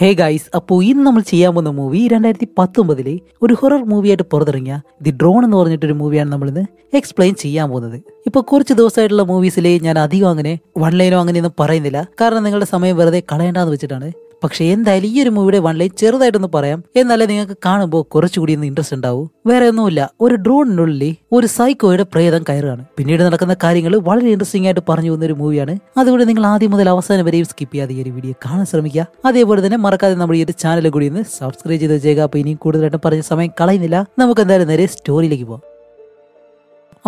hey guys അപ്പോൾ ഇന്ന് നമ്മൾ ചെയ്യാൻ പോകുന്ന മൂവി രണ്ടായിരത്തി പത്തൊമ്പതിലെ ഒരു ഹൊറർ മൂവിയായിട്ട് പുറത്തിറങ്ങിയ ദി ഡ്രോൺ എന്ന് പറഞ്ഞിട്ടൊരു മൂവിയാണ് നമ്മളിന്ന് എക്സ്പ്ലെയിൻ ചെയ്യാൻ പോകുന്നത് ഇപ്പോൾ കുറച്ച് ദിവസമായിട്ടുള്ള മൂവീസിൽ ഞാൻ അധികം അങ്ങനെ വൺ ലൈനോ അങ്ങനെയൊന്നും പറയുന്നില്ല കാരണം നിങ്ങളുടെ സമയം വെറുതെ കളയേണ്ടെന്ന് വെച്ചിട്ടാണ് പക്ഷെ എന്തായാലും ഈ ഒരു മൂവിയുടെ വൺ ലൈൻ ചെറുതായിട്ടൊന്ന് പറയാം എന്നാലേ നിങ്ങൾക്ക് കാണുമ്പോൾ കുറച്ചുകൂടി ഒന്ന് ഇൻട്രസ്റ്റ് ഉണ്ടാവും വേറെ ഒന്നുമില്ല ഒരു ഡ്രോണിനുള്ളിൽ ഒരു സൈക്കോയുടെ പ്രേതം കയറുകയാണ് പിന്നീട് നടക്കുന്ന കാര്യങ്ങൾ വളരെ ഇൻട്രസ്റ്റിംഗ് ആയിട്ട് പറഞ്ഞു പോകുന്ന ഒരു മൂവിയാണ് അതുകൊണ്ട് നിങ്ങൾ ആദ്യം മുതൽ അവസാനം വരെയും സ്കിപ്പ് ചെയ്യാതെ ഈ ഒരു വീഡിയോ കാണാൻ ശ്രമിക്കുക അതേപോലെ തന്നെ മറക്കാതെ നമ്മുടെ ഈ ഒരു ചാനൽ കൂടി ഒന്ന് സബ്സ്ക്രൈബ് ചെയ്ത് ചെയ്യുക അപ്പോൾ ഇനിയും കൂടുതലായിട്ടും പറഞ്ഞ സമയം കളയുന്നില്ല നമുക്ക് എന്തായാലും നേരെ സ്റ്റോറിയിലേക്ക് പോകാം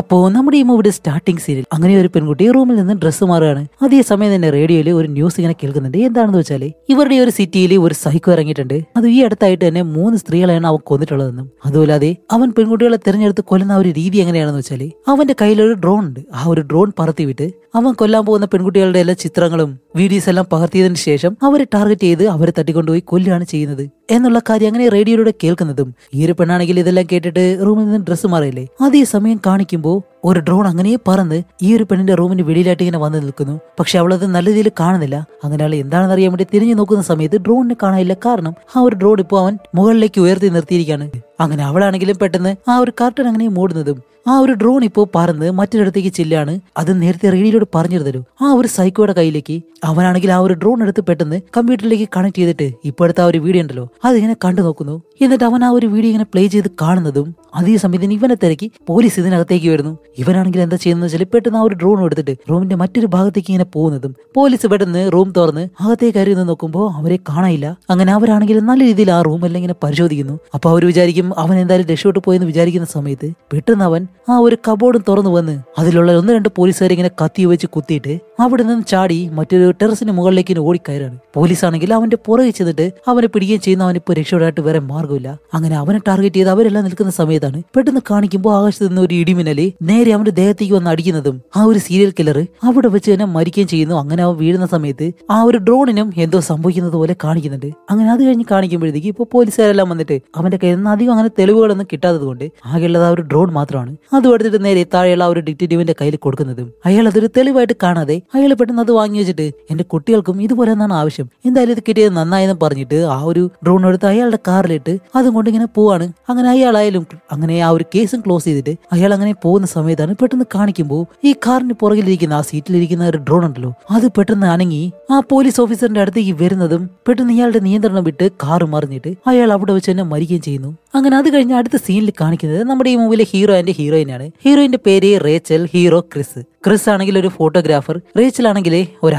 അപ്പോൾ നമ്മുടെ ഈ മൂവിയുടെ സ്റ്റാർട്ടിംഗ് സീരിയൽ അങ്ങനെ ഒരു പെൺകുട്ടി റൂമിൽ നിന്ന് ഡ്രസ്സ് മാറുകയാണ് അതേസമയം തന്നെ റേഡിയോയിൽ ഒരു ന്യൂസ് ഇങ്ങനെ കേൾക്കുന്നുണ്ട് എന്താണെന്ന് വെച്ചാൽ ഇവരുടെ ഒരു സിറ്റിയിൽ ഒരു സൈക്കോ ഇറങ്ങിയിട്ടുണ്ട് അത് ഈ അടുത്തായിട്ട് തന്നെ മൂന്ന് സ്ത്രീകളെയാണ് അവൻ കൊന്നിട്ടുള്ളതെന്നും അതുകൂടാതെ അവൻ പെൺകുട്ടികളെ തിരഞ്ഞെടുത്ത് കൊല്ലുന്ന ഒരു രീതി എങ്ങനെയാണെന്ന് വെച്ചാൽ അവന്റെ കയ്യിലൊരു ഡ്രോൺ ഉണ്ട് ആ ഒരു ഡ്രോൺ പറത്തിവിട്ട് അവൻ കൊല്ലാൻ പോകുന്ന പെൺകുട്ടികളുടെ എല്ലാ ചിത്രങ്ങളും വീഡിയോസ് എല്ലാം പകർത്തിയതിനു ശേഷം അവരെ ടാർഗറ്റ് ചെയ്ത് അവരെ തട്ടിക്കൊണ്ടുപോയി കൊല്ലുകയാണ് ചെയ്യുന്നത് എന്നുള്ള കാര്യം അങ്ങനെ റേഡിയോയിലൂടെ കേൾക്കുന്നതും ഈ ഒരു പെണ്ണാണെങ്കിൽ ഇതെല്ലാം കേട്ടിട്ട് റൂമിൽ നിന്ന് ഡ്രസ്സ് മാറിയില്ലേ അതേസമയം കാണിക്കും bu ഒരു ഡ്രോൺ അങ്ങനെ പറന്ന് ഈ ഒരു പെണ്ണിന്റെ റൂമിന് വെളിയിലായിട്ട് ഇങ്ങനെ വന്ന് നിൽക്കുന്നു പക്ഷെ അവളത് നല്ല രീതിയിൽ കാണുന്നില്ല അങ്ങനെ അവൾ എന്താണെന്ന് അറിയാൻ വേണ്ടി തിരിഞ്ഞു നോക്കുന്ന സമയത്ത് ഡ്രോണിനെ കാണാനില്ല കാരണം ആ ഒരു ഡ്രോൺ ഇപ്പോൾ അവൻ മുകളിലേക്ക് ഉയർത്തി നിർത്തിയിരിക്കുകയാണ് അങ്ങനെ അവളാണെങ്കിലും പെട്ടെന്ന് ആ ഒരു കാർട്ടൺ അങ്ങനെ മൂടുന്നതും ആ ഒരു ഡ്രോൺ ഇപ്പോൾ പറന്ന് മറ്റൊരിടത്തേക്ക് ചെല്ലാണ് അത് നേരത്തെ റേഡിയോട് പറഞ്ഞിരുന്നല്ലോ ആ ഒരു സൈക്കോയുടെ കയ്യിലേക്ക് അവനാണെങ്കിൽ ആ ഒരു ഡ്രോൺ എടുത്ത് പെട്ടെന്ന് കമ്പ്യൂട്ടറിലേക്ക് കണക്ട് ചെയ്തിട്ട് ഇപ്പോഴത്തെ ആ ഒരു വീഡിയോ ഉണ്ടല്ലോ അതിങ്ങനെ കണ്ടു നോക്കുന്നു എന്നിട്ട് അവൻ ആ ഒരു വീഡിയോ ഇങ്ങനെ പ്ലേ ചെയ്ത് കാണുന്നതും അതേ സമയത്ത് ഇവനെ തിരക്കി പോലീസ് ഇതിനകത്തേക്ക് വരുന്നു ഇവനാണെങ്കിൽ എന്താ ചെയ്യുന്നത് ചില പെട്ടെന്ന് ആ ഒരു ഡ്രോൺ എടുത്തിട്ട് റൂമിന്റെ മറ്റൊരു ഭാഗത്തേക്ക് ഇങ്ങനെ പോകുന്നതും പോലീസ് പെട്ടെന്ന് റൂം തുറന്ന് അകത്തേക്ക് കയറി നിന്ന് നോക്കുമ്പോൾ അവരെ കാണാനില്ല അങ്ങനെ അവരാണെങ്കിൽ നല്ല രീതിയിൽ ആ റൂം എല്ലാം ഇങ്ങനെ പരിശോധിക്കുന്നു അപ്പൊ അവർ വിചാരിക്കും അവൻ എന്തായാലും രക്ഷപ്പെട്ടു പോയെന്ന് വിചാരിക്കുന്ന സമയത്ത് പെട്ടെന്ന് അവൻ ആ ഒരു കബോർഡും തുറന്നു വന്ന് അതിലുള്ള ഒന്ന് രണ്ട് പോലീസുകാരെ ഇങ്ങനെ കത്തി വെച്ച് കുത്തിയിട്ട് അവിടെ നിന്ന് ചാടി മറ്റൊരു ടെറസിന് മുകളിലേക്ക് ഓടിക്കയറാണ് പോലീസ് ആണെങ്കിൽ അവന്റെ പുറകെ ചെന്നിട്ട് അവനെ പിടിക്കുകയും ചെയ്യുന്ന അവൻ ഇപ്പോൾ രക്ഷപ്പെടാനായിട്ട് വേറെ മാർഗ്ഗമില്ല അങ്ങനെ അവനെ ടാർഗറ്റ് ചെയ്ത് അവരെല്ലാം നിൽക്കുന്ന സമയത്താണ് പെട്ടെന്ന് കാണിക്കുമ്പോൾ ആകാശത്ത് നിന്ന് ഒരു ഇടിമിന്നലെ നേരെ അവന്റെ ദേഹത്തേക്ക് വന്ന് അടിക്കുന്നതും ആ ഒരു സീരിയൽ കില്ലർ അവിടെ വെച്ച് തന്നെ മരിക്കുകയും ചെയ്യുന്നു അങ്ങനെ അവൻ വീഴുന്ന സമയത്ത് ആ ഒരു ഡ്രോണിനും എന്തോ സംഭവിക്കുന്നത് പോലെ കാണിക്കുന്നുണ്ട് അങ്ങനെ അത് കഴിഞ്ഞ് കാണിക്കുമ്പോഴത്തേക്ക് ഇപ്പൊ പോലീസുകാരെല്ലാം വന്നിട്ട് അവന്റെ കയ്യിൽ നിന്ന് അധികം അങ്ങനെ തെളിവുകളൊന്നും കിട്ടാത്തത് കൊണ്ട് ആകെയുള്ളത് ആ ഒരു ഡ്രോൺ മാത്രമാണ് അത് എടുത്തിട്ട് നേരെ താഴെയുള്ള ആ ഒരു ഡിറ്റക്റ്റീവിന്റെ കയ്യിൽ കൊടുക്കുന്നതും അയാൾ അതൊരു തെളിവായിട്ട് കാണാതെ അയാൾ പെട്ടെന്ന് അത് വാങ്ങി വെച്ചിട്ട് എന്റെ കുട്ടികൾക്കും ഇതുപോലെ എന്നാണ് ആവശ്യം എന്തായാലും ഇത് കിട്ടിയത് നന്നായെന്ന് പറഞ്ഞിട്ട് ആ ഒരു ഡ്രോൺ എടുത്ത് അയാളുടെ കാറിലിട്ട് അതും കൊണ്ട് ഇങ്ങനെ പോവാണ് അങ്ങനെ അയാളായാലും അങ്ങനെ ആ ഒരു കേസും ക്ലോസ് ചെയ്തിട്ട് അയാൾ അങ്ങനെ പോകുന്ന സമയത്ത് സമയത്താണ് പെട്ടെന്ന് കാണിക്കുമ്പോ ഈ കാറിന് പുറകിലിരിക്കുന്ന ആ സീറ്റിലിരിക്കുന്ന ഒരു ഡ്രോൺ ഉണ്ടല്ലോ അത് പെട്ടെന്ന് അനങ്ങി ആ പോലീസ് ഓഫീസറിന്റെ അടുത്തേക്ക് വരുന്നതും പെട്ടെന്ന് ഇയാളുടെ നിയന്ത്രണം വിട്ട് കാറ് മറിഞ്ഞിട്ട് അയാൾ അവിടെ വെച്ച് തന്നെ മരിക്കുകയും ചെയ്യുന്നു അങ്ങനെ അത് കഴിഞ്ഞ് അടുത്ത സീനിൽ കാണിക്കുന്നത് നമ്മുടെ ഈ മൂവിലെ ഹീറോ ആൻഡ് ഹീറോയിനാണ് ഹീറോയിന്റെ പേര് റേച്ചൽ ഹീറോ ക്രിസ് ക്രിസ് ആണെങ്കിൽ ഒരു ഫോട്ടോഗ്രാഫർ റേച്ചൽ ആണെങ്കിൽ ഒരു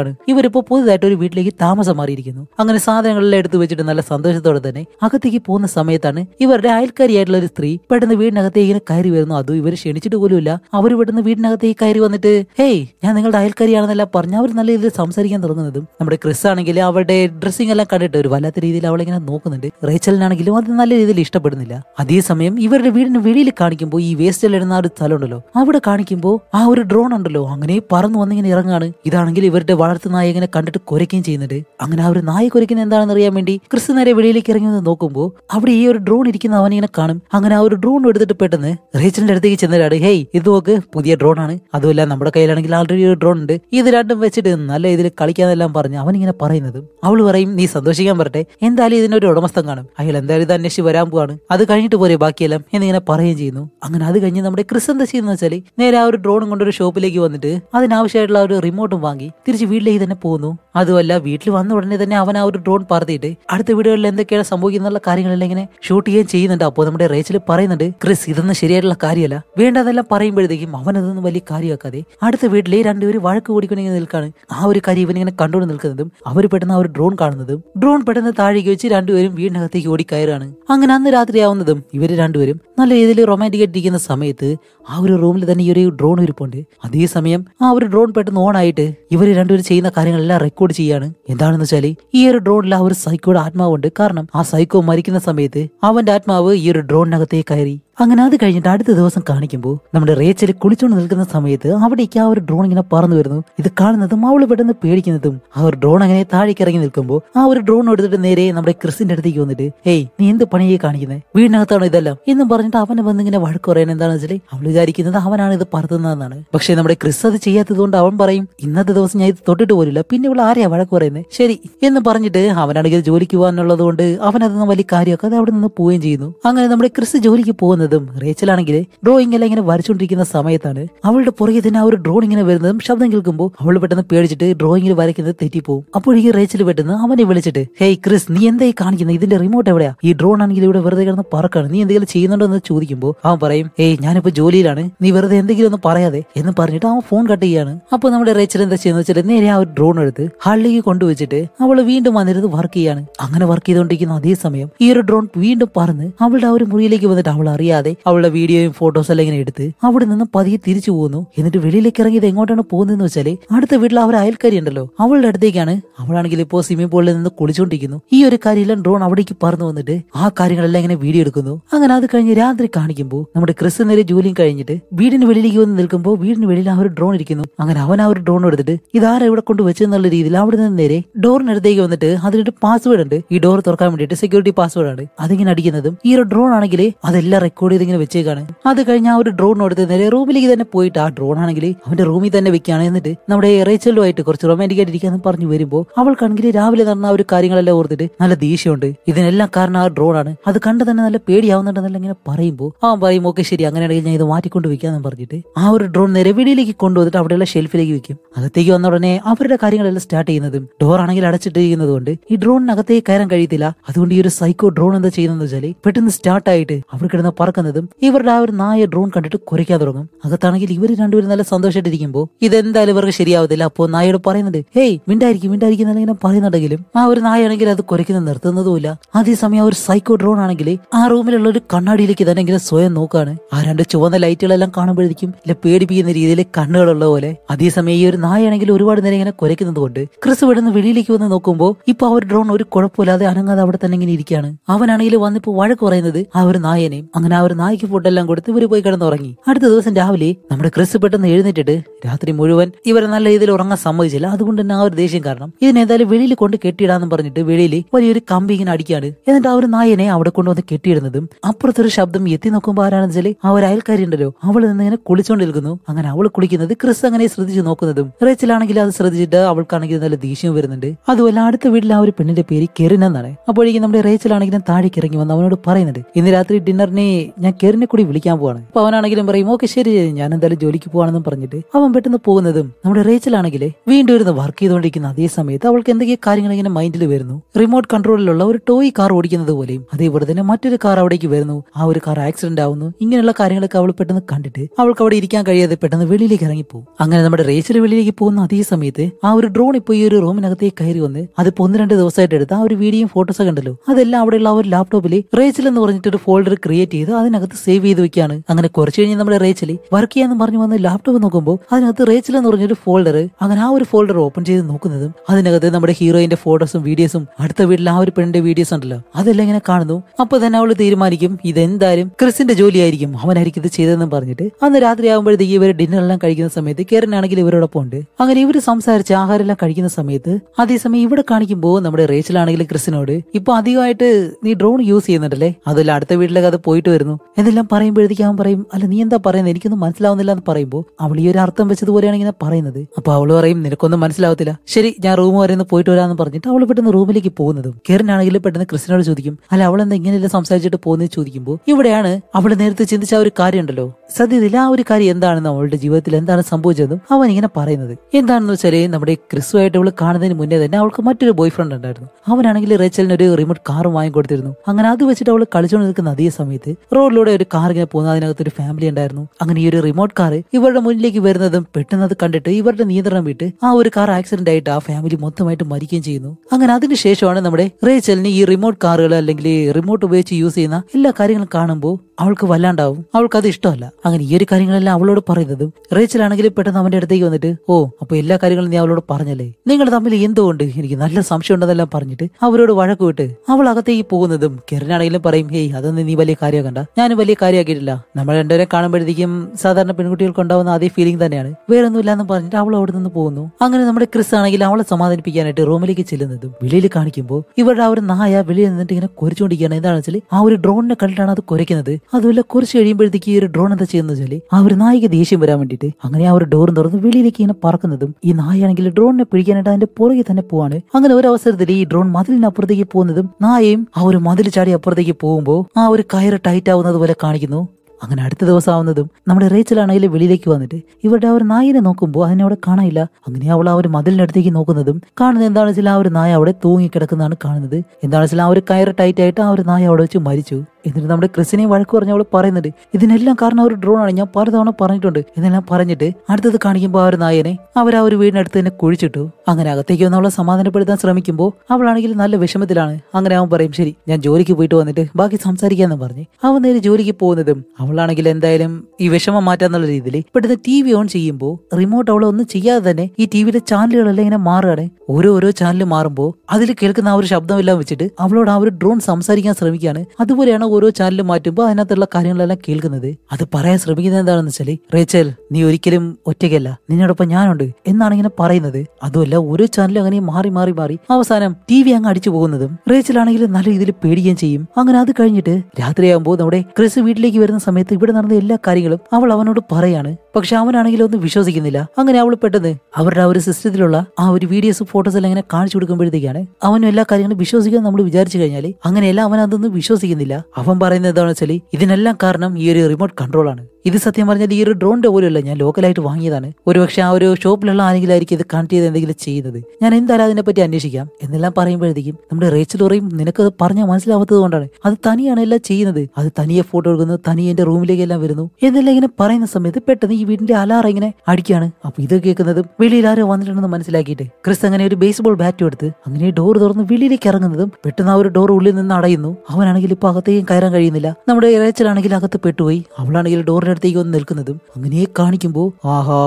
ആണ് ഇവരിപ്പോ പുതുതായിട്ട് ഒരു വീട്ടിലേക്ക് താമസം മാറിയിരിക്കുന്നു അങ്ങനെ സാധനങ്ങളെല്ലാം എടുത്തു വെച്ചിട്ട് നല്ല സന്തോഷത്തോടെ തന്നെ അകത്തേക്ക് പോകുന്ന സമയത്താണ് ഇവരുടെ അയൽക്കാരിയായിട്ടുള്ള ഒരു സ്ത്രീ പെട്ടെന്ന് വീടിനകത്തേക്ക് ഇങ്ങനെ കയറി വരുന്നു അതും ഇവർ ക്ഷണിച്ചിട്ട് പോലുമില്ല അവർ ഇവിടുന്ന് വീടിനകത്തേക്ക് കയറി വന്നിട്ട് ഹേയ് ഞാൻ നിങ്ങളുടെ അയൽക്കാരിയാണെന്നല്ല പറഞ്ഞ അവർ നല്ല രീതിയിൽ സംസാരിക്കാൻ തുടങ്ങുന്നതും നമ്മുടെ ക്രിസ് ആണെങ്കിൽ അവരുടെ ഡ്രസ്സിംഗ് എല്ലാം കണ്ടിട്ട് ഒരു വല്ലാത്ത രീതിയിൽ അവളിങ്ങനെ നോക്കുന്നുണ്ട് റേച്ചലിനാണെങ്കിലും അത് നല്ല രീതിയിൽ ഇഷ്ടപ്പെടുന്നില്ല അതേസമയം ഇവരുടെ വീടിന് വെളിയിൽ കാണിക്കുമ്പോൾ ഈ വേസ്റ്റിൽ ഇടുന്ന ഒരു സ്ഥലം ഉണ്ടല്ലോ അവിടെ കാണിക്കുമ്പോൾ ആ ഒരു ഡ്രോൺ ഉണ്ടല്ലോ അങ്ങനെ പറന്നു വന്നിങ്ങനെ ഇറങ്ങാണ് ഇതാണെങ്കിൽ ഇവരുടെ വളർത്തു ഇങ്ങനെ കണ്ടിട്ട് കുരയ്ക്കുകയും ചെയ്യുന്നുണ്ട് അങ്ങനെ ആ ഒരു നായ കുരയ്ക്കുന്നത് എന്താണെന്ന് അറിയാൻ വേണ്ടി ക്രിസ് നേരെ വെളിയിലേക്ക് ഇറങ്ങി നോക്കുമ്പോൾ അവിടെ ഈ ഒരു ഡ്രോൺ ഇരിക്കുന്ന അവനിങ്ങനെ കാണും അങ്ങനെ ആ ഒരു ഡ്രോൺ എടുത്തിട്ട് പെട്ടെന്ന് റേച്ചലിന്റെ അടുത്തേക്ക് ചെന്നിട്ടാണ് ഹേയ് ഇത് നോക്ക് പുതിയ ഡ്രോൺ ആണ് അതുമല്ല നമ്മുടെ കയ്യിലാണെങ്കിൽ ആൾറെഡി ഒരു ഡ്രോൺ ഉണ്ട് ഇത് രണ്ടും വെച്ചിട്ട് നല്ല ഇതിൽ കളിക്കാന്നെല്ലാം പറഞ്ഞ് അവൻ ഇങ്ങനെ പറയുന്നത് അവൾ പറയും നീ സന്തോഷിക്കാൻ പറട്ടെ എന്തായാലും ഇതിനൊരു ഉടമസ്ഥം കാണും അയാൾ എന്തായാലും ഇത് അന്വേഷിച്ച് വരാൻ പോവാണ് അത് കഴിഞ്ഞിട്ട് പോരെ ബാക്കിയെല്ലാം എന്നിങ്ങനെ പറയുകയും ചെയ്യുന്നു അങ്ങനെ അത് കഴിഞ്ഞ് നമ്മുടെ ക്രിസ് എന്താ ചെയ്യുന്നത് വെച്ചാൽ നേരെ ആ ഒരു ഡ്രോണും കൊണ്ടൊരു ഷോപ്പിലേക്ക് വന്നിട്ട് അതിനാവശ്യമായിട്ടുള്ള ഒരു റിമോട്ടും വാങ്ങി തിരിച്ച് വീട്ടിലേക്ക് തന്നെ പോകുന്നു അതുമല്ല വീട്ടിൽ വന്ന ഉടനെ തന്നെ അവൻ ആ ഒരു ഡ്രോൺ പറത്തിയിട്ട് അടുത്ത വീടുകളിൽ എന്തൊക്കെയാണ് സംഭവിക്കുന്നുള്ള കാര്യങ്ങളെല്ലാം ഇങ്ങനെ ഷൂട്ട് ചെയ്യുകയും ചെയ്യുന്നുണ്ട് അപ്പോൾ നമ്മുടെ റേച്ചിൽ പറയുന്നുണ്ട് ക്രിസ് ഇതൊന്നും ശരിയായിട്ടുള്ള കാര്യമല്ല വേണ്ടതല്ല ഇതെല്ലാം പറയുമ്പോഴത്തേക്കും അവനതൊന്നും വലിയ കാര്യമാക്കാതെ അടുത്ത വീട്ടിലെ രണ്ടുപേരും വഴക്ക് കൂടിക്കൊണ്ടിങ്ങനെ നിൽക്കാണ് ആ ഒരു കാര്യം ഇങ്ങനെ കണ്ടുകൊണ്ട് നിൽക്കുന്നതും അവർ പെട്ടെന്ന് ആ ഒരു ഡ്രോൺ കാണുന്നതും ഡ്രോൺ പെട്ടെന്ന് താഴേക്ക് വെച്ച് രണ്ടുപേരും വീടിനകത്തേക്ക് ഓടിക്കയറാണ് അങ്ങനെ അന്ന് രാത്രി ആവുന്നതും ഇവർ രണ്ടുപേരും നല്ല രീതിയിൽ റൊമാൻറ്റിക് ആയിട്ടിരിക്കുന്ന സമയത്ത് ആ ഒരു റൂമിൽ തന്നെ ഈ ഒരു ഡ്രോൺ ഇരിപ്പുണ്ട് അതേസമയം ആ ഒരു ഡ്രോൺ പെട്ടെന്ന് ഓൺ ആയിട്ട് ഇവർ രണ്ടുപേരും ചെയ്യുന്ന കാര്യങ്ങളെല്ലാം റെക്കോർഡ് ചെയ്യാണ് എന്താണെന്ന് വെച്ചാൽ ഈ ഒരു ഡ്രോണിൽ ആ ഒരു സൈക്കോയുടെ ആത്മാവുണ്ട് കാരണം ആ സൈക്കോ മരിക്കുന്ന സമയത്ത് അവന്റെ ആത്മാവ് ഈ ഒരു ഡ്രോണിനകത്തേക്ക് കയറി അങ്ങനെ അത് കഴിഞ്ഞിട്ട് അടുത്ത ദിവസം കാണിക്കുമ്പോൾ നമ്മുടെ റേച്ചൽ കുളിച്ചോണ്ട് നിൽക്കുന്ന സമയത്ത് അവിടേക്ക് ആ ഒരു ഡ്രോൺ ഇങ്ങനെ പറന്നു വരുന്നു ഇത് കാണുന്നതും അവള് പെട്ടെന്ന് പേടിക്കുന്നതും ആ ഒരു ഡ്രോൺ അങ്ങനെ താഴേക്ക് ഇറങ്ങി നിൽക്കുമ്പോൾ ആ ഒരു ഡ്രോൺ എടുത്തിട്ട് നേരെ നമ്മുടെ ക്രിസിന്റെ അടുത്തേക്ക് വന്നിട്ട് ഏയ് നീ എന്ത് പണിയേ കാണിക്കുന്നത് വീടിനകത്താണോ ഇതെല്ലാം എന്നും പറഞ്ഞിട്ട് അവനെ വന്ന് ഇങ്ങനെ വഴക്ക് പറയാൻ എന്താണെന്ന് വെച്ചാൽ അവൾ വിചാരിക്കുന്നത് അവനാണ് ഇത് പറത്തുന്നതെന്നാണ് പക്ഷെ നമ്മുടെ ക്രിസ് അത് ചെയ്യാത്തതുകൊണ്ട് അവൻ പറയും ഇന്നത്തെ ദിവസം ഞാൻ ഇത് തൊട്ടിട്ട് പോലില്ല പിന്നെ ഇവിടെ ആരെയാ വഴക്ക് പറയുന്നത് ശരി എന്ന് പറഞ്ഞിട്ട് അവനാണെങ്കിൽ ജോലിക്ക് പോകാനുള്ളത് കൊണ്ട് അവനതൊന്നും വലിയ കാര്യമൊക്കെ അത് അവിടെ നിന്ന് പോവുകയും ചെയ്യുന്നു അങ്ങനെ നമ്മുടെ ക്രിസ് ജോലിക്ക് പോകുന്നത് വരുന്നതും റേച്ചലാണെങ്കിൽ ഡ്രോയിങ് എല്ലാം ഇങ്ങനെ വരച്ചുകൊണ്ടിരിക്കുന്ന സമയത്താണ് അവളുടെ പുറകെ തന്നെ ആ ഒരു ഡ്രോൺ ഇങ്ങനെ വരുന്നതും ശബ്ദം കേൾക്കുമ്പോൾ അവൾ പെട്ടെന്ന് പേടിച്ചിട്ട് ഡ്രോയിങ്ങിൽ വരയ്ക്കുന്നത് തെറ്റിപ്പോവും അപ്പോഴേക്ക് റേച്ചൽ പെട്ടെന്ന് അവനെ വിളിച്ചിട്ട് ഹേയ് ക്രിസ് നീ എന്തായി കാണിക്കുന്നത് ഇതിന്റെ റിമോട്ട് എവിടെയാ ഈ ഡ്രോൺ ആണെങ്കിൽ ഇവിടെ വെറുതെ കിടന്ന് പറക്കാണ് നീ എന്തെങ്കിലും ചെയ്യുന്നുണ്ടോ എന്ന് ചോദിക്കുമ്പോൾ അവൻ പറയും ഏയ് ഞാനിപ്പോ ജോലിയിലാണ് നീ വെറുതെ എന്തെങ്കിലും ഒന്ന് പറയാതെ എന്ന് പറഞ്ഞിട്ട് അവൻ ഫോൺ കട്ട് ചെയ്യാണ് അപ്പൊ നമ്മുടെ റേച്ചൽ എന്താ ചെയ്യുന്ന വെച്ചാൽ നേരെ ആ ഒരു ഡ്രോൺ എടുത്ത് ഹാളിലേക്ക് കൊണ്ടുവച്ചിട്ട് അവൾ വീണ്ടും വന്നിരുന്ന് വർക്ക് ചെയ്യാണ് അങ്ങനെ വർക്ക് ചെയ്തുകൊണ്ടിരിക്കുന്ന അതേ സമയം ഈ ഒരു ഡ്രോൺ വീണ്ടും പറന്ന് അവളുടെ ആ ഒരു മുറിയിലേക്ക് വന്നിട്ട് അവൾ അറിയാതെ അറിയാതെ അവളുടെ വീഡിയോയും ഫോട്ടോസ് എല്ലാം ഇങ്ങനെ എടുത്ത് അവിടെ നിന്ന് പതിയെ തിരിച്ചു പോകുന്നു എന്നിട്ട് വെളിയിലേക്ക് ഇറങ്ങിയത് എങ്ങോട്ടാണ് പോകുന്നതെന്ന് വെച്ചാല് അടുത്ത വീട്ടിൽ അവർ അയൽക്കാരി ഉണ്ടല്ലോ അവളുടെ അടുത്തേക്കാണ് അവളാണെങ്കിൽ ഇപ്പോൾ സ്വിമ്മിംഗ് പൂളിൽ നിന്ന് കുളിച്ചുകൊണ്ടിരിക്കുന്നു ഈ ഒരു കാര്യമെല്ലാം ഡ്രോൺ അവിടേക്ക് പറന്നു വന്നിട്ട് ആ കാര്യങ്ങളെല്ലാം ഇങ്ങനെ വീഡിയോ എടുക്കുന്നു അങ്ങനെ അത് കഴിഞ്ഞ് രാത്രി കാണിക്കുമ്പോൾ നമ്മുടെ ക്രിസ്തു നേരെ ജോലിയും കഴിഞ്ഞിട്ട് വീടിന് വെളിയിലേക്ക് വന്ന് നിൽക്കുമ്പോൾ വീടിന് വെളിയിൽ ആ ഒരു ഡ്രോൺ ഇരിക്കുന്നു അങ്ങനെ അവൻ ആ ഒരു ഡ്രോൺ എടുത്തിട്ട് ഇതാരാ ഇവിടെ കൊണ്ട് വെച്ചെന്നുള്ള രീതിയിൽ അവിടെ നിന്ന് നേരെ ഡോറിനടുത്തേക്ക് വന്നിട്ട് അതിനൊരു പാസ്വേഡ് ഉണ്ട് ഈ ഡോർ തുറക്കാൻ വേണ്ടിയിട്ട് സെക്യൂരിറ്റി പാസ്വേഡ് ആണ് അതിങ്ങനെ അടിക്കുന്നതും ഈ ഒരു ഡ്രോൺ ആണെങ്കിൽ അതെല്ലാം റെക്കോർഡ് കൂടി ഇതിങ്ങനെ വെച്ചേക്കാണ് അത് കഴിഞ്ഞ് ആ ഒരു ഡ്രോൺ എടുത്ത് നേരെ റൂമിലേക്ക് തന്നെ പോയിട്ട് ആ ഡ്രോൺ ആണെങ്കിൽ അവന്റെ റൂമിൽ തന്നെ വെക്കുകയാണ് എന്നിട്ട് നമ്മുടെ റേച്ചലുമായിട്ട് കുറച്ച് റൊമാൻറ്റിക് ആയിട്ട് ഇരിക്കാന്ന് പറഞ്ഞു വരുമ്പോൾ അവൾക്കാണെങ്കിൽ രാവിലെ നടന്ന ആ ഒരു കാര്യങ്ങളെല്ലാം ഓർത്തിട്ട് നല്ല ദേഷ്യമുണ്ട് ഇതിനെല്ലാം കാരണം ആ ഡ്രോൺ ആണ് അത് കണ്ട് തന്നെ നല്ല പേടിയാവുന്നുണ്ടെന്നല്ല ഇങ്ങനെ പറയുമ്പോൾ അവൻ പറയും ഓക്കെ ശരി അങ്ങനെയാണെങ്കിൽ ഞാൻ ഇത് മാറ്റിക്കൊണ്ട് വെക്കാന്ന് പറഞ്ഞിട്ട് ആ ഒരു ഡ്രോൺ നേരെ വീടിലേക്ക് കൊണ്ടുവന്നിട്ട് അവിടെയുള്ള ഷെൽഫിലേക്ക് വെക്കും അകത്തേക്ക് വന്ന ഉടനെ അവരുടെ കാര്യങ്ങളെല്ലാം സ്റ്റാർട്ട് ചെയ്യുന്നതും ഡോർ ആണെങ്കിൽ അടച്ചിട്ടിരിക്കുന്നത് കൊണ്ട് ഈ ഡ്രോണിനകത്തേക്ക് കയറാൻ കഴിയത്തില്ല അതുകൊണ്ട് ഈ ഒരു സൈക്കോ ഡ്രോൺ എന്താ ചെയ്യുന്നതെന്ന് വെച്ചാൽ പെട്ടെന്ന് സ്റ്റാർട്ട് ആയിട്ട് അവർ കിടന്ന് പറക്കുന്നതും ഇവരുടെ ആ ഒരു നായ ഡ്രോൺ കണ്ടിട്ട് കുറയ്ക്കാൻ തുടങ്ങും അകത്താണെങ്കിൽ ഇവർ രണ്ടുപേരും നല്ല സന്തോഷമായിട്ടിരിക്കുമ്പോൾ ഇതെന്തായാലും ഇവർക്ക് ശരിയാവത്തില്ല അപ്പോ നായയോട് പറയുന്നുണ്ട് ഹേയ് മിണ്ടായിരിക്കും മിണ്ടായിരിക്കും എന്നിങ്ങനെ പറയുന്നുണ്ടെങ്കിലും ആ ഒരു ആണെങ്കിൽ അത് കുറയ്ക്കുന്നത് നിർത്തുന്നതുമില്ല അതേസമയം ആ ഒരു സൈക്കോ ഡ്രോൺ ആണെങ്കിൽ ആ റൂമിലുള്ള ഒരു കണ്ണാടിയിലേക്ക് തന്നെ ഇങ്ങനെ സ്വയം നോക്കാണ് ആ രണ്ട് ചുവന്ന ലൈറ്റുകളെല്ലാം കാണുമ്പോഴേക്കും ഇല്ല പേടിപ്പിക്കുന്ന രീതിയിൽ കണ്ണുകളുള്ള പോലെ അതേസമയം ഈ ഒരു ആണെങ്കിൽ ഒരുപാട് നേരം ഇങ്ങനെ കുറയ്ക്കുന്നത് കൊണ്ട് ക്രിസ് വിടുന്ന വെളിയിലേക്ക് വന്ന് നോക്കുമ്പോൾ ഇപ്പൊ ആ ഒരു ഡ്രോൺ ഒരു കുഴപ്പമില്ലാതെ അനങ്ങാതെ അവിടെ തന്നെ ഇങ്ങനെ ഇരിക്കുകയാണ് അവനാണെങ്കിൽ വന്നിപ്പോ വഴക്ക് പറയുന്നത് ആ ഒരു നായനെയും അങ്ങനെ ആ ഒരു നായ്ക്ക് ഫുഡെല്ലാം കൊടുത്ത് ഇവർ പോയി കിടന്നുറങ്ങി അടുത്ത ദിവസം രാവിലെ നമ്മുടെ ക്രിസ് പെട്ടെന്ന് എഴുന്നേറ്റിട്ട് രാത്രി മുഴുവൻ ഇവരെ നല്ല രീതിയിൽ ഉറങ്ങാൻ സമ്മതിച്ചില്ല അതുകൊണ്ട് തന്നെ ആ ഒരു ദേഷ്യം കാരണം ഇതിനേതായാലും വെളിയിൽ കൊണ്ട് കെട്ടിയിടാന്ന് പറഞ്ഞിട്ട് വെളിയിൽ വലിയൊരു കമ്പി ഇങ്ങനെ അടിക്കാണ് എന്നിട്ട് ആ ഒരു നായനെ അവിടെ കൊണ്ടുവന്ന് കെട്ടിയിടുന്നതും അപ്പുറത്തൊരു ശബ്ദം എത്തി നോക്കുമ്പോൾ ആരാണെന്ന് വെച്ചാൽ ആ ഒരു അയൽക്കാരി ഉണ്ടല്ലോ അവൾ ഇങ്ങനെ കുളിച്ചോണ്ടിരിക്കുന്നു അങ്ങനെ അവൾ കുളിക്കുന്നത് ക്രിസ് അങ്ങനെ ശ്രദ്ധിച്ചു നോക്കുന്നതും റേച്ചിലാണെങ്കിൽ അത് ശ്രദ്ധിച്ചിട്ട് അവൾക്കാണെങ്കിൽ നല്ല ദേഷ്യം വരുന്നുണ്ട് അതുപോലെ അടുത്ത വീട്ടിൽ ആ ഒരു പെണ്ണിന്റെ പേര് കെറിൻ എന്നാണ് അപ്പോഴേക്കും നമ്മുടെ റേച്ചിലാണെങ്കിലും താഴേക്ക് ഇറങ്ങി വന്ന് അവനോട് പറയുന്നുണ്ട് ഇന്ന് രാത്രി ഡിന്നറിന് ഞാൻ കെറിനെ കൂടി വിളിക്കാൻ പോവാണ് അപ്പൊ അവനാണെങ്കിലും പറയും ഓക്കെ ശരി ശരി ഞാൻ എന്തായാലും ജോലിക്ക് പോവാണെന്നും പറഞ്ഞിട്ട് അവൻ പെട്ടെന്ന് പോകുന്നതും നമ്മുടെ റേച്ചലാണെങ്കിൽ വീണ്ടും ഇരുന്ന് വർക്ക് ചെയ്തുകൊണ്ടിരിക്കുന്ന അതേ സമയത്ത് അവൾക്ക് എന്തൊക്കെയോ കാര്യങ്ങൾ ഇങ്ങനെ മൈൻഡിൽ വരുന്നു റിമോട്ട് കൺട്രോളിലുള്ള ഒരു ടോയ് കാർ ഓടിക്കുന്നത് പോലെയും അതേപോലെ തന്നെ മറ്റൊരു കാർ അവിടേക്ക് വരുന്നു ആ ഒരു കാർ ആക്സിഡന്റ് ആവുന്നു ഇങ്ങനെയുള്ള കാര്യങ്ങളൊക്കെ അവൾ പെട്ടെന്ന് കണ്ടിട്ട് അവൾക്ക് അവിടെ ഇരിക്കാൻ കഴിയാതെ പെട്ടെന്ന് വെളിയിലേക്ക് ഇറങ്ങിപ്പോകും അങ്ങനെ നമ്മുടെ റേച്ചൽ വെളിയിലേക്ക് പോകുന്ന അതേ സമയത്ത് ആ ഒരു ഡ്രോൺ ഇപ്പോൾ ഈ ഒരു റൂമിനകത്തേക്ക് കയറി വന്ന് അത് ഒന്ന് രണ്ട് ദിവസമായിട്ട് എടുത്ത് ആ ഒരു വീഡിയോയും ഫോട്ടോസൊക്കെ ഉണ്ടല്ലോ അതെല്ലാം അവിടെയുള്ള ആ ഒരു ലാപ്ടോപ്പിൽ റേച്ചൽ എന്ന് പറഞ്ഞിട്ട് ഒരു ഫോൾഡർ ക്രിയേറ്റ് ചെയ്ത് അതിനകത്ത് സേവ് ചെയ്ത് വെക്കുകയാണ് അങ്ങനെ കുറച്ച് കഴിഞ്ഞാൽ നമ്മുടെ റേച്ചൽ വർക്ക് ചെയ്യാന്ന് പറഞ്ഞു വന്ന് ലാപ്ടോപ്പ് നോക്കുമ്പോൾ അതിനകത്ത് റേച്ചൽ എന്ന് പറഞ്ഞൊരു ഫോൾഡർ അങ്ങനെ ആ ഒരു ഫോൾഡർ ഓപ്പൺ ചെയ്ത് നോക്കുന്നതും അതിനകത്ത് നമ്മുടെ ഹീറോയിന്റെ ഫോട്ടോസും വീഡിയോസും അടുത്ത വീട്ടിൽ ആ ഒരു പെണ്ണിന്റെ വീഡിയോസ് ഉണ്ടല്ലോ അതെല്ലാം ഇങ്ങനെ കാണുന്നു അപ്പൊ തന്നെ അവള് തീരുമാനിക്കും ഇതെന്തായാലും ക്രിസിന്റെ ജോലിയായിരിക്കും അവനായിരിക്കും ഇത് ചെയ്തതെന്ന് പറഞ്ഞിട്ട് അന്ന് രാത്രി ആകുമ്പോഴത്തേക്ക് ഇവർ എല്ലാം കഴിക്കുന്ന സമയത്ത് കേരനാണെങ്കിൽ ഇവരോടൊപ്പം ഉണ്ട് അങ്ങനെ ഇവർ സംസാരിച്ച് ആഹാരം എല്ലാം കഴിക്കുന്ന സമയത്ത് അതേസമയം ഇവിടെ കാണിക്കുമ്പോൾ നമ്മുടെ റേച്ചൽ ആണെങ്കിലും ക്രിസിനോട് ഇപ്പൊ അധികമായിട്ട് നീ ഡ്രോൺ യൂസ് ചെയ്യുന്നുണ്ടല്ലേ അതല്ല അടുത്ത വീട്ടിലേക്ക് അത് പോയിട്ട് വരുന്നു പറയുന്നു എന്തെല്ലാം പറയുമ്പോഴത്തേക്ക് അവൻ പറയും അല്ല നീ എന്താ പറയുന്നത് എനിക്കൊന്നും മനസ്സിലാവുന്നില്ല എന്ന് പറയുമ്പോൾ അവൾ ഈ ഒരു അർത്ഥം വെച്ചതുപോലെയാണ് ഇങ്ങനെ പറയുന്നത് അപ്പൊ അവൾ പറയും നിനക്കൊന്നും മനസ്സിലാവത്തില്ല ശരി ഞാൻ റൂം വരെ ഒന്ന് പോയിട്ട് വരാന്ന് പറഞ്ഞിട്ട് അവൾ പെട്ടെന്ന് റൂമിലേക്ക് പോകുന്നതും കെറിനാണെങ്കിൽ പെട്ടെന്ന് ക്രിസ്റ്റിനോട് ചോദിക്കും അല്ല അവൾ എന്താ ഇങ്ങനെയല്ല സംസാരിച്ചിട്ട് പോകുന്നത് ചോദിക്കുമ്പോൾ ഇവിടെയാണ് അവൾ നേരത്തെ ചിന്തിച്ച ഒരു കാര്യം ഉണ്ടല്ലോ സത്യത്തിൽ ആ ഒരു കാര്യം എന്താണെന്ന് അവളുടെ ജീവിതത്തിൽ എന്താണ് സംഭവിച്ചതെന്നും അവൻ ഇങ്ങനെ പറയുന്നത് എന്താണെന്ന് വെച്ചാല് നമ്മുടെ ക്രിസ്തുവായിട്ട് അവൾ കാണുന്നതിന് മുന്നേ തന്നെ അവൾക്ക് മറ്റൊരു ബോയ് ഫ്രണ്ട് ഉണ്ടായിരുന്നു അവനാണെങ്കിൽ റേച്ചലിന് ഒരു റിമോട്ട് കാറും വാങ്ങി കൊടുത്തിരുന്നു അങ്ങനെ അത് വെച്ചിട്ട് അവൾ കളിച്ചോണ്ട് നിൽക്കുന്ന അതേ സമയത്ത് റോഡിലൂടെ ഒരു കാർ ഇങ്ങനെ പോകുന്ന അതിനകത്ത് ഒരു ഫാമിലി ഉണ്ടായിരുന്നു അങ്ങനെ ഈ ഒരു റിമോട്ട് കാർ ഇവരുടെ മുന്നിലേക്ക് വരുന്നതും പെട്ടെന്ന് അത് കണ്ടിട്ട് ഇവരുടെ നിയന്ത്രണം വിട്ട് ആ ഒരു കാർ ആക്സിഡന്റ് ആയിട്ട് ആ ഫാമിലി മൊത്തമായിട്ട് മരിക്കുകയും ചെയ്യുന്നു അങ്ങനെ അതിനുശേഷമാണ് നമ്മുടെ റേച്ചലിന് ഈ റിമോട്ട് കാറുകൾ അല്ലെങ്കിൽ റിമോട്ട് ഉപയോഗിച്ച് യൂസ് ചെയ്യുന്ന എല്ലാ കാര്യങ്ങളും കാണുമ്പോൾ അവൾക്ക് വല്ലാണ്ടാവും അവൾക്ക് അത് ഇഷ്ടമല്ല അങ്ങനെ ഈ ഒരു കാര്യങ്ങളെല്ലാം അവളോട് പറയുന്നതും റേച്ചലാണെങ്കിൽ പെട്ടെന്ന് അവന്റെ അടുത്തേക്ക് വന്നിട്ട് ഓ അപ്പൊ എല്ലാ കാര്യങ്ങളും നീ അവളോട് പറഞ്ഞല്ലേ നിങ്ങൾ തമ്മിൽ എന്തുകൊണ്ട് എനിക്ക് നല്ല സംശയം ഉണ്ടെന്നെല്ലാം പറഞ്ഞിട്ട് അവരോട് വഴക്കുവിട്ട് അവൾ അകത്തേക്ക് പോകുന്നതും കെറിനാണെങ്കിലും പറയും ഹേയ് അതൊന്നും നീ വലിയ കാര്യം കണ്ട ഞാനും വലിയ കാര്യമാക്കിയിട്ടില്ല നമ്മൾ രണ്ടുപേരെ കാണുമ്പോഴത്തേക്കും സാധാരണ പെൺകുട്ടികൾക്ക് ഉണ്ടാവുന്ന അതേ ഫീലിംഗ് തന്നെയാണ് വേറൊന്നുമില്ല എന്ന് പറഞ്ഞിട്ട് അവൾ അവിടെ നിന്ന് പോകുന്നു അങ്ങനെ നമ്മുടെ ക്രിസ് ആണെങ്കിൽ അവളെ സമാധാനിപ്പിക്കാനായിട്ട് റൂമിലേക്ക് ചെല്ലുന്നതും വെളിയിൽ കാണിക്കുമ്പോൾ ഇവരുടെ ആ ഒരു നായ വെളിയിൽ നിന്നിട്ട് ഇങ്ങനെ കുരച്ചുകൊണ്ടിരിക്കുകയാണ് എന്താണെന്ന് വെച്ചാൽ ആ ഒരു ഡ്രോണിനെ കണ്ടിട്ടാണ് അത് കുറയ്ക്കുന്നത് അതുപോലെ കുറച്ച് കഴിയുമ്പോഴത്തേക്ക് ഈ ഒരു ഡ്രോൺ എന്താ ചെയ്യുന്നത് വെച്ചാൽ ആ ഒരു നായിക ദേഷ്യം വരാൻ വേണ്ടിട്ട് അങ്ങനെ ആ ഒരു ഡോറും തുറന്ന് വെളിയിലേക്ക് ഇങ്ങനെ പറക്കുന്നതും ഈ നായയാണെങ്കിൽ ഡ്രോണിനെ പിടിക്കാനായിട്ട് അതിന്റെ പുറകെ തന്നെ പോവാണ് അങ്ങനെ ഒരു അവസരത്തിൽ ഈ ഡ്രോൺ മതിലിനപ്പുറത്തേക്ക് പോകുന്നതും നായയും ആ ഒരു മതിൽ ചാടി അപ്പുറത്തേക്ക് പോകുമ്പോൾ ആ ഒരു കയറ് ടൈറ്റ് ആവുന്നത് പോലെ കാണിക്കുന്നു അങ്ങനെ അടുത്ത ദിവസം ആവുന്നതും നമ്മുടെ റേച്ചലാണെങ്കിൽ വെളിയിലേക്ക് വന്നിട്ട് ഇവരുടെ ആ ഒരു നായിനെ നോക്കുമ്പോൾ അതിനെ അവിടെ കാണാനില്ല അങ്ങനെ അവൾ ആ ഒരു മതിലിനടുത്തേക്ക് നോക്കുന്നതും കാണുന്നത് എന്താണെന്ന് വെച്ചാൽ ആ ഒരു നായ അവിടെ കിടക്കുന്നതാണ് കാണുന്നത് എന്താണെന്ന് വെച്ചാൽ ആ ഒരു കയറ് ടൈറ്റ് ആയിട്ട് ആ ഒരു നായ അവിടെ വെച്ച് മരിച്ചു എന്നിട്ട് നമ്മുടെ ക്രിസിനെ വഴക്ക് പറഞ്ഞ അവൾ പറയുന്നുണ്ട് ഇതിനെല്ലാം കാരണം ഒരു ഡ്രോൺ ആണ് ഞാൻ പലതവണ പറഞ്ഞിട്ടുണ്ട് ഇതെല്ലാം പറഞ്ഞിട്ട് അടുത്തത് കാണിക്കുമ്പോൾ ആ ഒരു നായനെ അവർ ആ ഒരു വീടിനടുത്ത് തന്നെ കുഴിച്ചിട്ടു അങ്ങനെ അകത്തേക്ക് വന്ന് അവളെ സമാധാനപ്പെടുത്താൻ ശ്രമിക്കുമ്പോൾ അവളാണെങ്കിൽ നല്ല വിഷമത്തിലാണ് അങ്ങനെ അവൻ പറയും ശരി ഞാൻ ജോലിക്ക് പോയിട്ട് വന്നിട്ട് ബാക്കി സംസാരിക്കാന്ന് പറഞ്ഞ് അവൻ നേരെ ജോലിക്ക് പോകുന്നതും അവളാണെങ്കിൽ എന്തായാലും ഈ വിഷമം മാറ്റാന്നുള്ള രീതിയിൽ പെട്ടെന്ന് ടി വി ഓൺ ചെയ്യുമ്പോൾ റിമോട്ട് അവളെ ഒന്നും ചെയ്യാതെ തന്നെ ഈ ടി വിയിലെ ചാനലുകളെല്ലാം ഇങ്ങനെ മാറുകയാണ് ഓരോ ഓരോ ചാനൽ മാറുമ്പോൾ അതിൽ കേൾക്കുന്ന ആ ഒരു ശബ്ദമെല്ലാം വെച്ചിട്ട് അവളോട് ആ ഒരു ഡ്രോൺ സംസാരിക്കാൻ ശ്രമിക്കുകയാണ് അതുപോലെയാണ് ഓരോ ചാനലും മാറ്റുമ്പോൾ അതിനകത്തുള്ള കാര്യങ്ങളെല്ലാം കേൾക്കുന്നത് അത് പറയാൻ ശ്രമിക്കുന്നത് എന്താണെന്ന് വെച്ചാൽ റേച്ചൽ നീ ഒരിക്കലും ഒറ്റയ്ക്കല്ല നിന്നോടൊപ്പം ഞാനുണ്ട് എന്നാണ് ഇങ്ങനെ പറയുന്നത് അതുമല്ല ഓരോ ചാനലും അങ്ങനെ മാറി മാറി മാറി അവസാനം ടി വി അങ്ങ് അടിച്ചു പോകുന്നതും റേച്ചൽ ആണെങ്കിൽ നല്ല രീതിയിൽ പേടിക്കുകയും ചെയ്യും അങ്ങനെ അത് കഴിഞ്ഞിട്ട് രാത്രിയാകുമ്പോൾ നമ്മുടെ ക്രിസ് വീട്ടിലേക്ക് വരുന്ന സമയത്ത് ഇവിടെ നടന്ന എല്ലാ കാര്യങ്ങളും അവൾ അവനോട് പറയാണ് പക്ഷെ അവനാണെങ്കിൽ ഒന്നും വിശ്വസിക്കുന്നില്ല അങ്ങനെ അവൾ പെട്ടെന്ന് അവരുടെ ആ ഒരു സിസ്റ്റത്തിലുള്ള ആ ഒരു വീഡിയോസ് ഫോട്ടോസ് എല്ലാം ഇങ്ങനെ കാണിച്ചു കൊടുക്കുമ്പോഴത്തേക്കാണ് അവനും എല്ലാ കാര്യങ്ങളും വിശ്വസിക്കാൻ നമ്മൾ വിചാരിച്ചു കഴിഞ്ഞാൽ അങ്ങനെയല്ല അവൻ അതൊന്നും വിശ്വസിക്കുന്നില്ല അവൻ പറയുന്നത് എന്താണെന്ന് വെച്ചാൽ ഇതിനെല്ലാം കാരണം ഈ ഒരു റിമോട്ട് ആണ് ഇത് സത്യം പറഞ്ഞാൽ ഈ ഒരു ഡ്രോണിന്റെ പോലെയല്ല ഞാൻ ലോക്കലായിട്ട് വാങ്ങിയതാണ് ഒരുപക്ഷെ ആ ഒരു ഷോപ്പിലുള്ള ആരെങ്കിലും ആയിരിക്കും ഇത് കണക്ട് ചെയ്ത് എന്തെങ്കിലും ചെയ്തത് ഞാൻ എന്തായാലും അതിനെപ്പറ്റി അന്വേഷിക്കാം എന്നെല്ലാം പറയുമ്പോഴത്തേക്കും നമ്മുടെ റേച്ചൽ പറയും നിനക്കത് പറഞ്ഞാൽ മനസ്സിലാവാത്തത് കൊണ്ടാണ് അത് തനിയാണ് എല്ലാം ചെയ്യുന്നത് അത് തനിയെ ഫോട്ടോ എടുക്കുന്നത് തനി എന്റെ റൂമിലേക്ക് എല്ലാം വരുന്നു എന്നെല്ലാം ഇങ്ങനെ പറയുന്ന സമയത്ത് പെട്ടെന്ന് ഈ വീടിന്റെ അലാറം ഇങ്ങനെ അടിക്കുകയാണ് അപ്പൊ ഇത് കേൾക്കുന്നതും വെളിയിൽ ആരോ വന്നിട്ടുണ്ടെന്ന് മനസ്സിലാക്കിയിട്ട് ക്രിസ് അങ്ങനെ ഒരു ബേസ്ബോൾ ബാറ്റ് എടുത്ത് അങ്ങനെ ഡോർ തുറന്ന് വെളിയിലേക്ക് ഇറങ്ങുന്നതും പെട്ടെന്ന് ആ ഒരു ഡോർ ഉള്ളിൽ നിന്ന് അടയുന്നു അവനാണെങ്കിൽ ഇപ്പൊ അകത്തേക്കും കയറാൻ കഴിയുന്നില്ല നമ്മുടെ ഇറച്ചിലാണെങ്കിൽ അകത്ത് പെട്ടുപോയി അവളാണെങ്കിൽ ഡോറിന്റെ അടുത്തേക്ക് വന്ന് നിൽക്കുന്നതും അങ്ങനെ കാണിക്കുമ്പോൾ ആഹാ